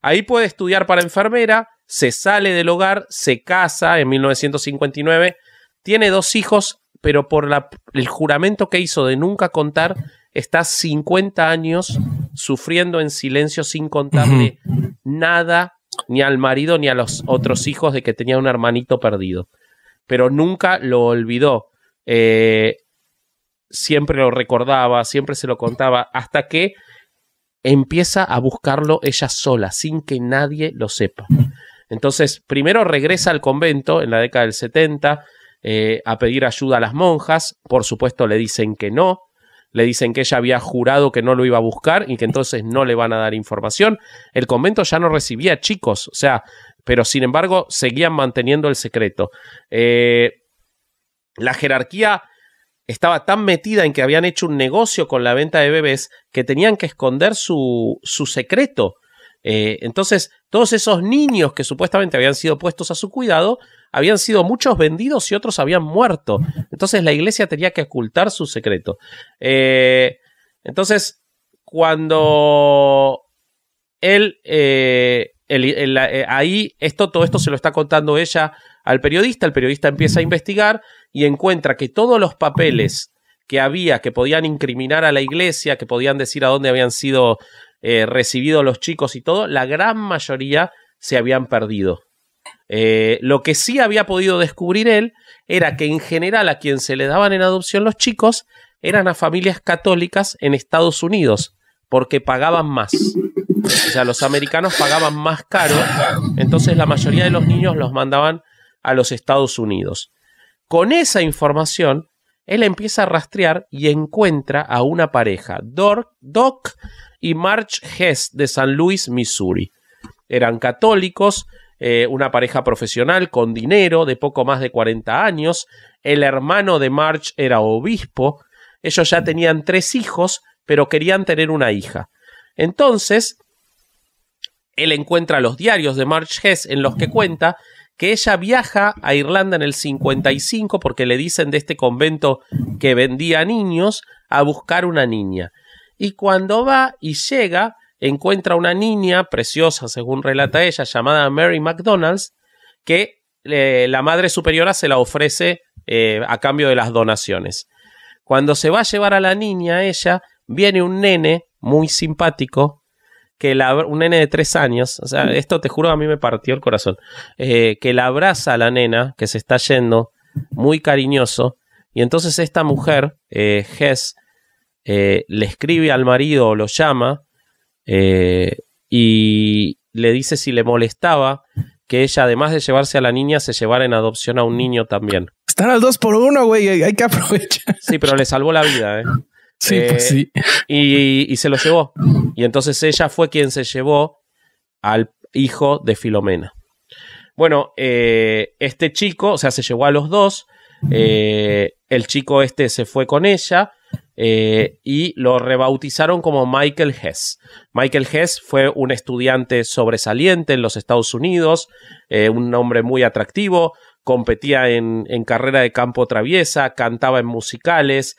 Ahí puede estudiar para enfermera, se sale del hogar, se casa en 1959, tiene dos hijos, pero por la, el juramento que hizo de nunca contar, está 50 años sufriendo en silencio sin contarle nada ni al marido ni a los otros hijos de que tenía un hermanito perdido. Pero nunca lo olvidó. Eh, siempre lo recordaba, siempre se lo contaba, hasta que empieza a buscarlo ella sola, sin que nadie lo sepa. Entonces, primero regresa al convento en la década del 70 eh, a pedir ayuda a las monjas, por supuesto le dicen que no, le dicen que ella había jurado que no lo iba a buscar y que entonces no le van a dar información. El convento ya no recibía chicos, o sea, pero sin embargo seguían manteniendo el secreto. Eh, la jerarquía estaba tan metida en que habían hecho un negocio con la venta de bebés que tenían que esconder su, secreto. Eh, entonces, todos esos niños que supuestamente habían sido puestos a su cuidado, habían sido muchos vendidos y otros habían muerto. Entonces, la iglesia tenía que ocultar su secreto. Eh, entonces, cuando él, eh, ahí, esto, todo esto se lo está contando ella al periodista, el periodista empieza a investigar y encuentra que todos los papeles que había que podían incriminar a la iglesia, que podían decir a dónde habían sido eh, recibidos los chicos y todo, la gran mayoría se habían perdido. Eh, lo que sí había podido descubrir él era que en general a quien se le daban en adopción los chicos eran a familias católicas en Estados Unidos, porque pagaban más. O sea, los americanos pagaban más caro, entonces la mayoría de los niños los mandaban a los Estados Unidos. Con esa información, él empieza a rastrear y encuentra a una pareja, Doc y March Hess de San Luis, Missouri. Eran católicos, eh, una pareja profesional con dinero de poco más de 40 años. El hermano de March era obispo. Ellos ya tenían tres hijos, pero querían tener una hija. Entonces, él encuentra los diarios de March Hess en los que cuenta que ella viaja a Irlanda en el 55 porque le dicen de este convento que vendía niños a buscar una niña. Y cuando va y llega, encuentra una niña preciosa, según relata ella, llamada Mary McDonald's, que eh, la Madre Superiora se la ofrece eh, a cambio de las donaciones. Cuando se va a llevar a la niña, ella, viene un nene muy simpático, que un nene de tres años, o sea, mm. esto te juro a mí me partió el corazón, eh, que la abraza a la nena que se está yendo, muy cariñoso, y entonces esta mujer, eh, eh le escribe al marido o lo llama eh, y le dice si le molestaba que ella, además de llevarse a la niña, se llevara en adopción a un niño también. Están al dos por uno, güey, hay que aprovechar. Sí, pero le salvó la vida, ¿eh? [LAUGHS] Sí, pues eh, sí. Y, se lo llevó. Y entonces ella fue quien se llevó al hijo de Filomena. Bueno, eh, este chico, o sea, se llevó a los dos. Eh, el chico este se fue con ella. y lo rebautizaron como Michael Hess. Michael Hess fue un estudiante sobresaliente en los Estados Unidos, un hombre muy atractivo, competía en, carrera de campo traviesa, cantaba en musicales,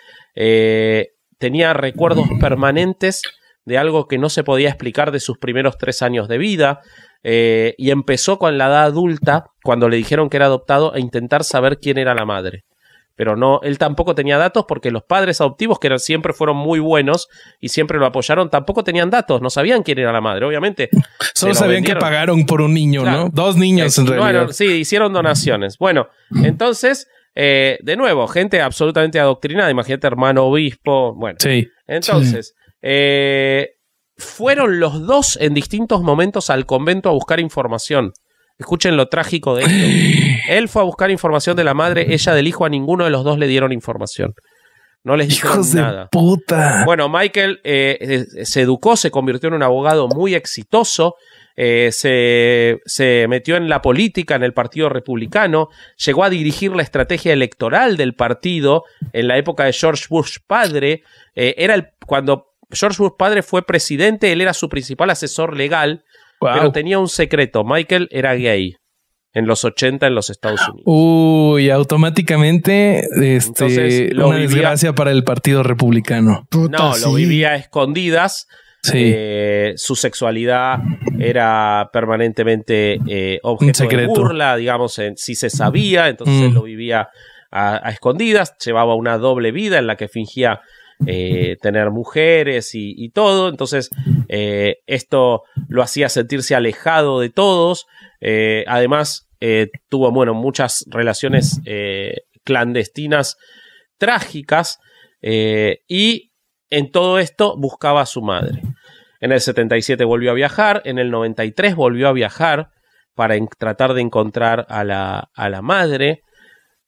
tenía recuerdos permanentes de algo que no se podía explicar de sus primeros tres años de vida, eh, y empezó con la edad adulta, cuando le dijeron que era adoptado, a intentar saber quién era la madre. Pero no, él tampoco tenía datos porque los padres adoptivos, que eran, siempre fueron muy buenos y siempre lo apoyaron, tampoco tenían datos, no sabían quién era la madre, obviamente. Solo sabían que pagaron por un niño, ¿no? Dos niños en realidad. Bueno, sí, hicieron donaciones. Bueno, entonces eh, de nuevo, gente absolutamente adoctrinada, imagínate hermano obispo, bueno. Entonces, eh, fueron los dos en distintos momentos al convento a buscar información. Escuchen lo trágico de esto. [GASPS] Él fue a buscar información de la madre, ella del hijo, a ninguno de los dos le dieron información. No les dijeron nada. puta. Bueno, Michael eh, se educó, se convirtió en un abogado muy exitoso. Eh, se, metió en la política en el Partido Republicano, llegó a dirigir la estrategia electoral del partido en la época de George Bush padre. Eh, era el, cuando George Bush padre fue presidente, él era su principal asesor legal, pero tenía un secreto. Michael era gay en los 80 en los Estados ah, Unidos. y automáticamente este, una desgracia para el Partido Republicano. no, lo vivía escondidas eh, su sexualidad era permanentemente eh, objeto de burla, digamos, si se sabía, entonces mm. lo vivía a, escondidas, llevaba una doble vida en la que fingía eh, tener mujeres y, y todo, entonces esto lo hacía sentirse alejado de todos, además tuvo, bueno, muchas relaciones clandestinas trágicas y en todo esto buscaba a su madre. En el 77 volvió a viajar, en el 93 volvió a viajar para tratar de encontrar a la, a la madre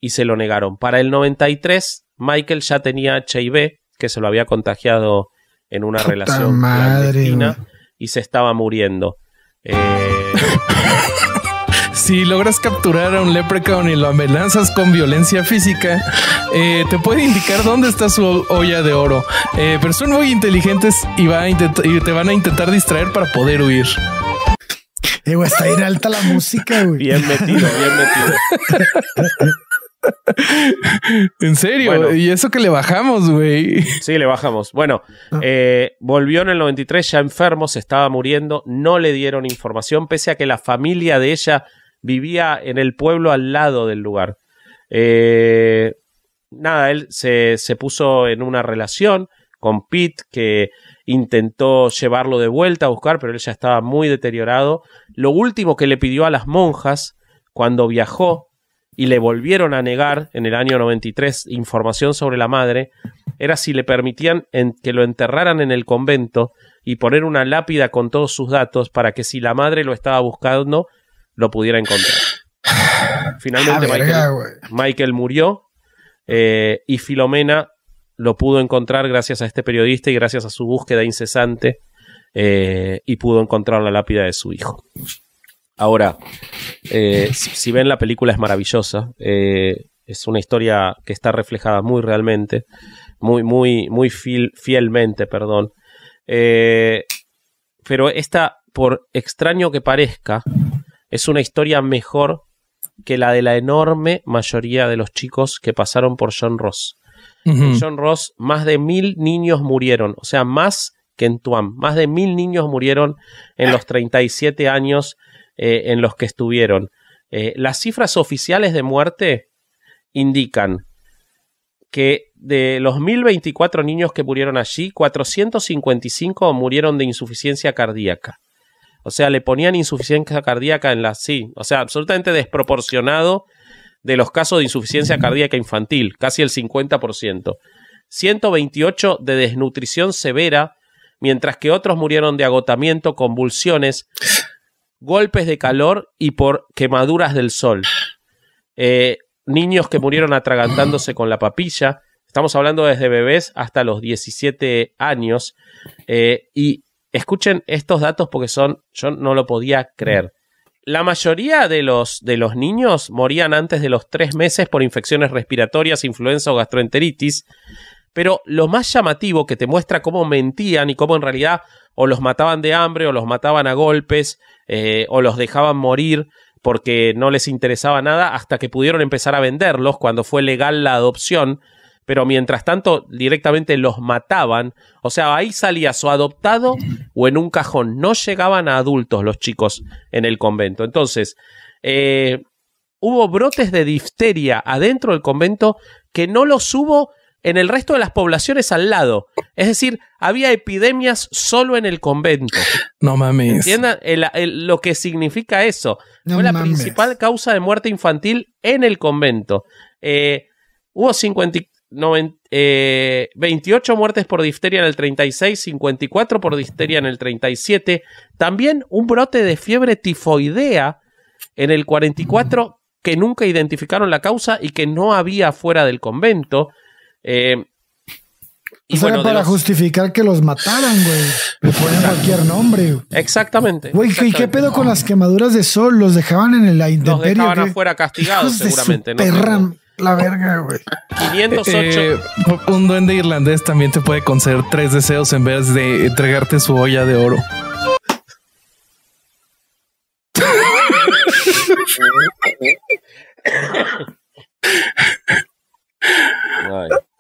y se lo negaron. Para el 93, Michael ya tenía HIV, que se lo había contagiado en una relación y se estaba muriendo. Eh, [LAUGHS] si logras capturar a un leprechaun y lo amenazas con violencia física, eh, te puede indicar dónde está su olla de oro. Eh, pero son muy inteligentes y, te van a intentar distraer para poder huir. Eh, güey, está alta la música, güey. Bien metido, bien metido. [LAUGHS] en serio, y eso que le bajamos, güey. Sí, le bajamos. Bueno, ah. eh, volvió en el 93 ya enfermo, se estaba muriendo, no le dieron información, pese a que la familia de ella vivía en el pueblo al lado del lugar. Eh, nada, él se, puso en una relación con Pete que intentó llevarlo de vuelta a buscar, pero él ya estaba muy deteriorado. Lo último que le pidió a las monjas cuando viajó y le volvieron a negar en el año 93 información sobre la madre era si le permitían que lo enterraran en el convento y poner una lápida con todos sus datos para que si la madre lo estaba buscando lo pudiera encontrar. [SIGHS] Finalmente ah, Michael, murió eh, y Filomena lo pudo encontrar gracias a este periodista y gracias a su búsqueda incesante eh, y pudo encontrar la lápida de su hijo. Ahora, eh, [LAUGHS] si, ven la película es maravillosa, es una historia que está reflejada muy realmente, muy, muy, muy fielmente, perdón. pero esta, por extraño que parezca, es una historia mejor que la de la enorme mayoría de los chicos que pasaron por John Ross. John Ross, más de mil niños murieron, o sea, más que en Tuam. Más de mil niños murieron en los 37 años eh, en los que estuvieron. Eh, las cifras oficiales de muerte indican que de los 1024 niños que murieron allí, 455 murieron de insuficiencia cardíaca. O sea, le ponían insuficiencia cardíaca en la sí. O sea, absolutamente desproporcionado de los casos de insuficiencia cardíaca infantil, casi el 50%. 128 de desnutrición severa, mientras que otros murieron de agotamiento, convulsiones, golpes de calor y por quemaduras del sol. Eh, niños que murieron atragantándose con la papilla. Estamos hablando desde bebés hasta los 17 años. Eh, y Escuchen estos datos porque son, yo no lo podía creer. La mayoría de los, de los niños morían antes de los tres meses por infecciones respiratorias, influenza o gastroenteritis, pero lo más llamativo que te muestra cómo mentían y cómo en realidad o los mataban de hambre o los mataban a golpes eh, o los dejaban morir porque no les interesaba nada hasta que pudieron empezar a venderlos cuando fue legal la adopción pero mientras tanto directamente los mataban. O sea, ahí salía su adoptado o en un cajón. No llegaban a adultos los chicos en el convento. Entonces, eh, hubo brotes de difteria adentro del convento que no los hubo en el resto de las poblaciones al lado. Es decir, había epidemias solo en el convento. No mames. Entiendan lo que significa eso. No Fue la principal causa de muerte infantil en el convento. Eh, hubo 54 28 eh, muertes por difteria en el 36, 54 por difteria en el 37. También un brote de fiebre tifoidea en el 44 que nunca identificaron la causa y que no había fuera del convento. Eh, y para justificar que los mataran, güey. Le ponen cualquier nombre. Exactamente. Güey, ¿y qué pedo con las quemaduras de sol? Los dejaban en el la Los dejaban afuera castigados, seguramente. ¿no? La verga, güey. 508. Eh, un duende irlandés también te puede conceder tres deseos en vez de entregarte su olla de oro.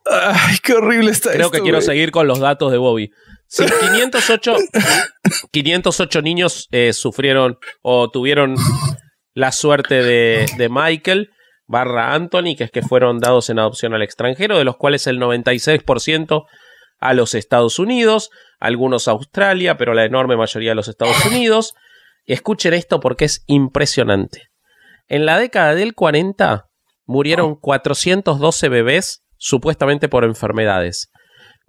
Ay. qué horrible está Creo que quiero seguir con los datos de Bobby. Sí, 508, 508 niños eh, sufrieron o tuvieron la suerte de Michael barra Anthony, que es que fueron dados en adopción al extranjero, de los cuales el 96% a los Estados Unidos, algunos a Australia, pero la enorme mayoría a los Estados Unidos. escuchen esto porque es impresionante. En la década del 40 murieron 412 bebés supuestamente por enfermedades.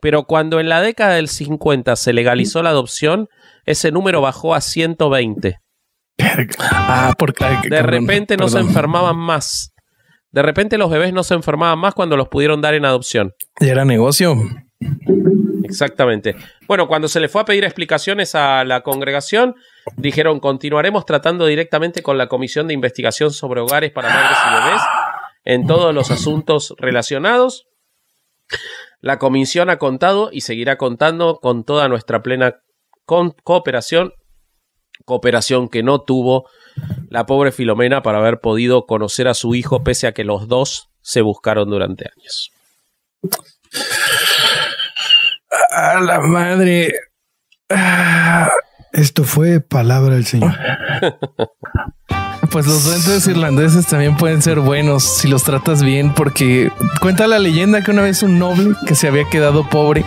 Pero cuando en la década del 50 se legalizó la adopción, ese número bajó a 120. Ah, de repente no se enfermaban más. De repente los bebés no se enfermaban más cuando los pudieron dar en adopción. Y era negocio. Exactamente. Bueno, cuando se le fue a pedir explicaciones a la congregación, dijeron continuaremos tratando directamente con la Comisión de Investigación sobre Hogares para Madres y Bebés en todos los asuntos relacionados. La comisión ha contado y seguirá contando con toda nuestra plena cooperación, cooperación que no tuvo la pobre Filomena para haber podido conocer a su hijo pese a que los dos se buscaron durante años. A la madre. Ah, esto fue palabra del Señor. [LAUGHS] Pues los duendes irlandeses también pueden ser buenos si los tratas bien, porque cuenta la leyenda que una vez un noble que se había quedado pobre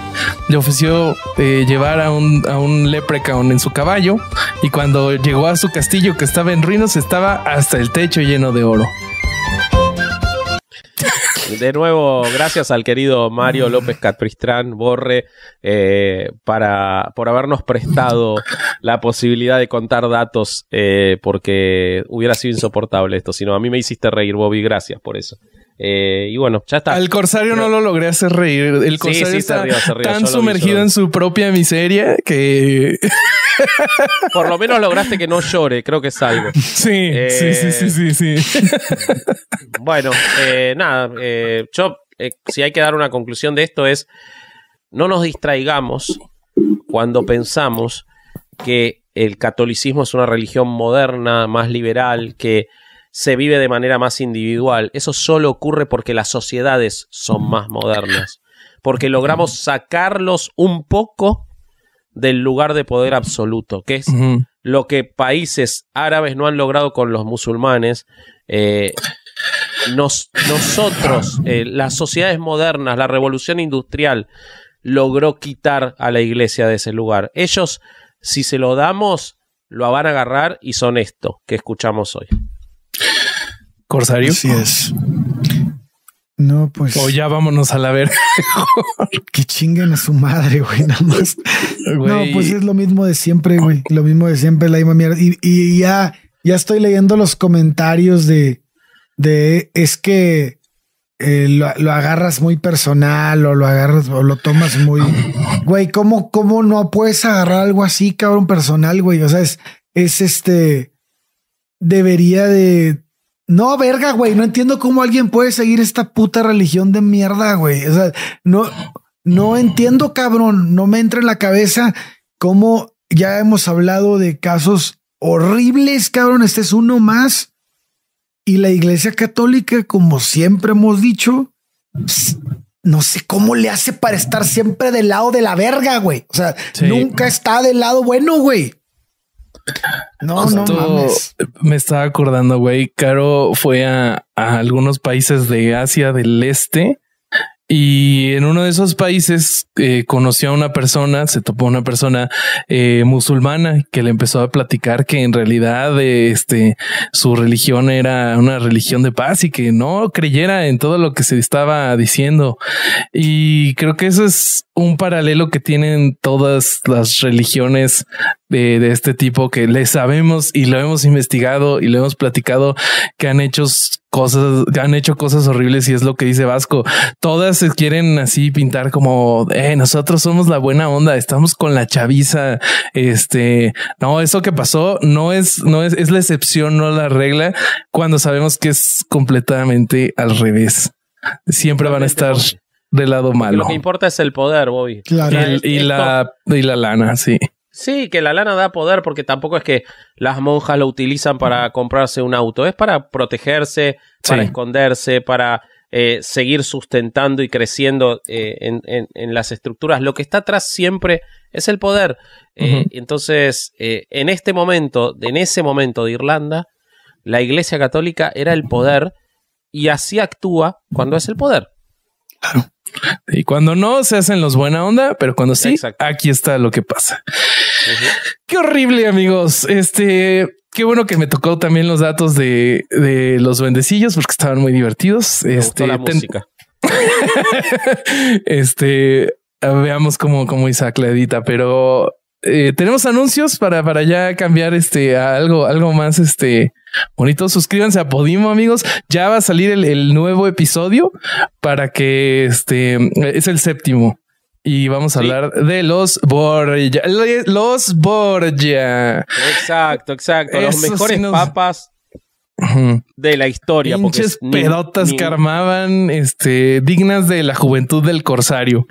le ofreció eh, llevar a un, a un en su caballo y cuando llegó a su castillo que estaba en ruinas estaba hasta el techo lleno de oro de nuevo, gracias al querido Mario López Catristrán Borre eh, para, por habernos prestado la posibilidad de contar datos, eh, porque hubiera sido insoportable esto. sino a mí me hiciste reír, Bobby, gracias por eso. Eh, y bueno, ya está. Al Corsario no lo logré hacer reír. El Corsario está tan sumergido en su propia miseria que... Por lo menos lograste que no llore, creo que es algo. [LAUGHS] Sí, sí, sí, sí, sí, eh, Bueno, eh, nada, eh, yo, si hay que dar una conclusión de esto es, no nos distraigamos cuando pensamos que el catolicismo es una religión moderna, más liberal, que se vive de manera más individual. Eso solo ocurre porque las sociedades son más modernas, porque logramos sacarlos un poco del lugar de poder absoluto, que es lo que países árabes no han logrado con los musulmanes. Eh, nosotros, eh, las sociedades modernas, la revolución industrial, logró quitar a la iglesia de ese lugar. Ellos, si se lo damos, lo van a agarrar y son esto que escuchamos hoy. Corsario. Así es. No, pues. O ya vámonos a la ver. [LAUGHS] que chinguen a su madre, güey, nada más. No, pues es lo mismo de siempre, güey. Lo mismo de siempre, la misma mierda. Y, ya, ya estoy leyendo los comentarios de, de es que eh, lo, agarras muy personal o lo agarras o lo tomas muy. Güey, ¿cómo, cómo no puedes agarrar algo así, cabrón, personal, güey? O sea, es, es este debería de... No, verga, güey, no entiendo cómo alguien puede seguir esta puta religión de mierda, güey. O sea, no, no entiendo, cabrón, no me entra en la cabeza cómo ya hemos hablado de casos horribles, cabrón, este es uno más. Y la Iglesia Católica, como siempre hemos dicho, no sé cómo le hace para estar siempre del lado de la verga, güey. O sea, nunca está del lado bueno, güey. No, no Me estaba acordando, güey. Caro fue a, algunos países de Asia del Este y en uno de esos países eh, conoció a una persona, se topó una persona eh, musulmana que le empezó a platicar que en realidad este, su religión era una religión de paz y que no creyera en todo lo que se estaba diciendo. Y creo que eso es un paralelo que tienen todas las religiones de, de, este tipo que le sabemos y lo hemos investigado y lo hemos platicado que han hecho cosas, que han hecho cosas horribles y es lo que dice Vasco. Todas se quieren así pintar como eh, nosotros somos la buena onda, estamos con la chaviza. Este no, eso que pasó no es, no es, es la excepción, no la regla cuando sabemos que es completamente al revés. Siempre van a estar del lado malo. Lo que importa es el poder, Bobby. y, la, y la lana, sí. Sí, que la lana da poder porque tampoco es que las monjas lo utilizan para comprarse un auto, es para protegerse, para esconderse, para eh, seguir sustentando y creciendo eh, en, las estructuras. Lo que está atrás siempre es el poder. Eh, entonces, en este momento, en ese momento de Irlanda, la Iglesia Católica era el poder y así actúa cuando es el poder. Claro. Y cuando no, se hacen los buena onda, pero cuando sí, aquí está lo que pasa. Qué horrible, amigos. Este, qué bueno que me tocó también los datos de, los bendecillos porque estaban muy divertidos. este, la [LAUGHS] este, veamos cómo, cómo Isaac pero eh, tenemos anuncios para, para ya cambiar este a algo, algo más este bonito. Suscríbanse a Podimo, amigos. Ya va a salir el, nuevo episodio para que este es el séptimo. Y vamos a hablar de los Borgia. Los Borgia. Exacto, exacto. los mejores papas de la historia. Pinches pelotas que armaban, este, dignas de la juventud del corsario.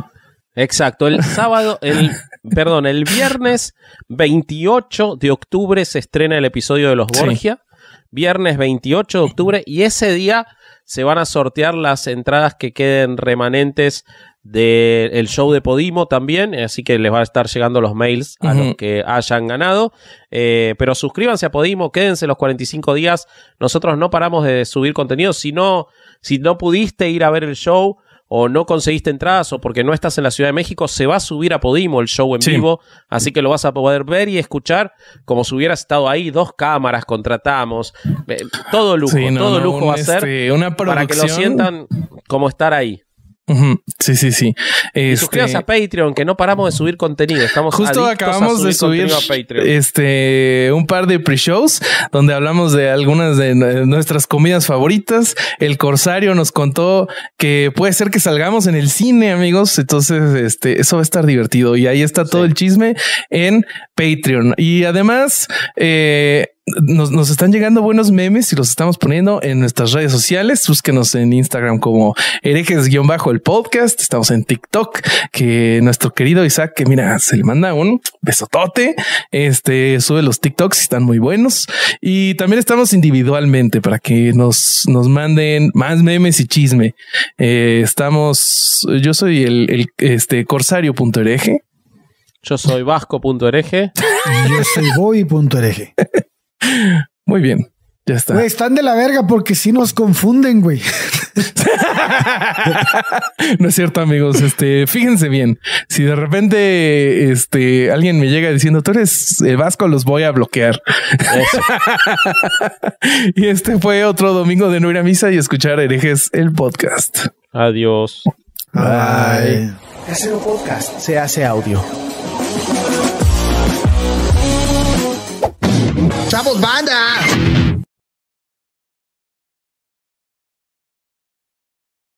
Exacto. El sábado, el perdón, el viernes 28 de octubre se estrena el episodio de Los Borgia. Viernes 28 de octubre y ese día se van a sortear las entradas que queden remanentes del show de Podimo también, así que les va a estar llegando los mails a los que hayan ganado. Eh, pero suscríbanse a Podimo, quédense los 45 días. Nosotros no paramos de subir contenido. Si no, si no pudiste ir a ver el show, o no conseguiste entradas o porque no estás en la Ciudad de México, se va a subir a Podimo el show en vivo, así que lo vas a poder ver y escuchar como si hubieras estado ahí, dos cámaras contratamos, eh, todo lujo, todo lujo va a ser este, para que lo sientan como estar ahí. Sí, sí, sí. Este... suscríbase a Patreon, que no paramos de subir contenido. Estamos justo acabamos de subir este un par de pre-shows donde hablamos de algunas de nuestras comidas favoritas. El Corsario nos contó que puede ser que salgamos en el cine, amigos. Entonces, este, eso va a estar divertido. Y ahí está todo el chisme en Patreon. Y además, eh, nos, están llegando buenos memes y los estamos poniendo en nuestras redes sociales. Búsquenos en Instagram como herejes-el podcast. Estamos en TikTok, que nuestro querido Isaac, que mira, se le manda un besotote. Este sube los TikToks, y están muy buenos. Y también estamos individualmente para que nos, nos manden más memes y chisme. Eh, estamos, yo soy el, el este corsario.hereje. Yo soy vasco.hereje. yo soy boy.hereje. [LAUGHS] Muy bien. Ya está. están de la verga porque si nos confunden, güey. [LAUGHS] no es cierto, amigos. Este, fíjense bien. Si de repente este, alguien me llega diciendo tú eres eh, Vasco, los voy a bloquear. [LAUGHS] y este fue otro domingo de no ir a misa y escuchar herejes el podcast. Adiós. Podcast se hace audio. Troubled Banda.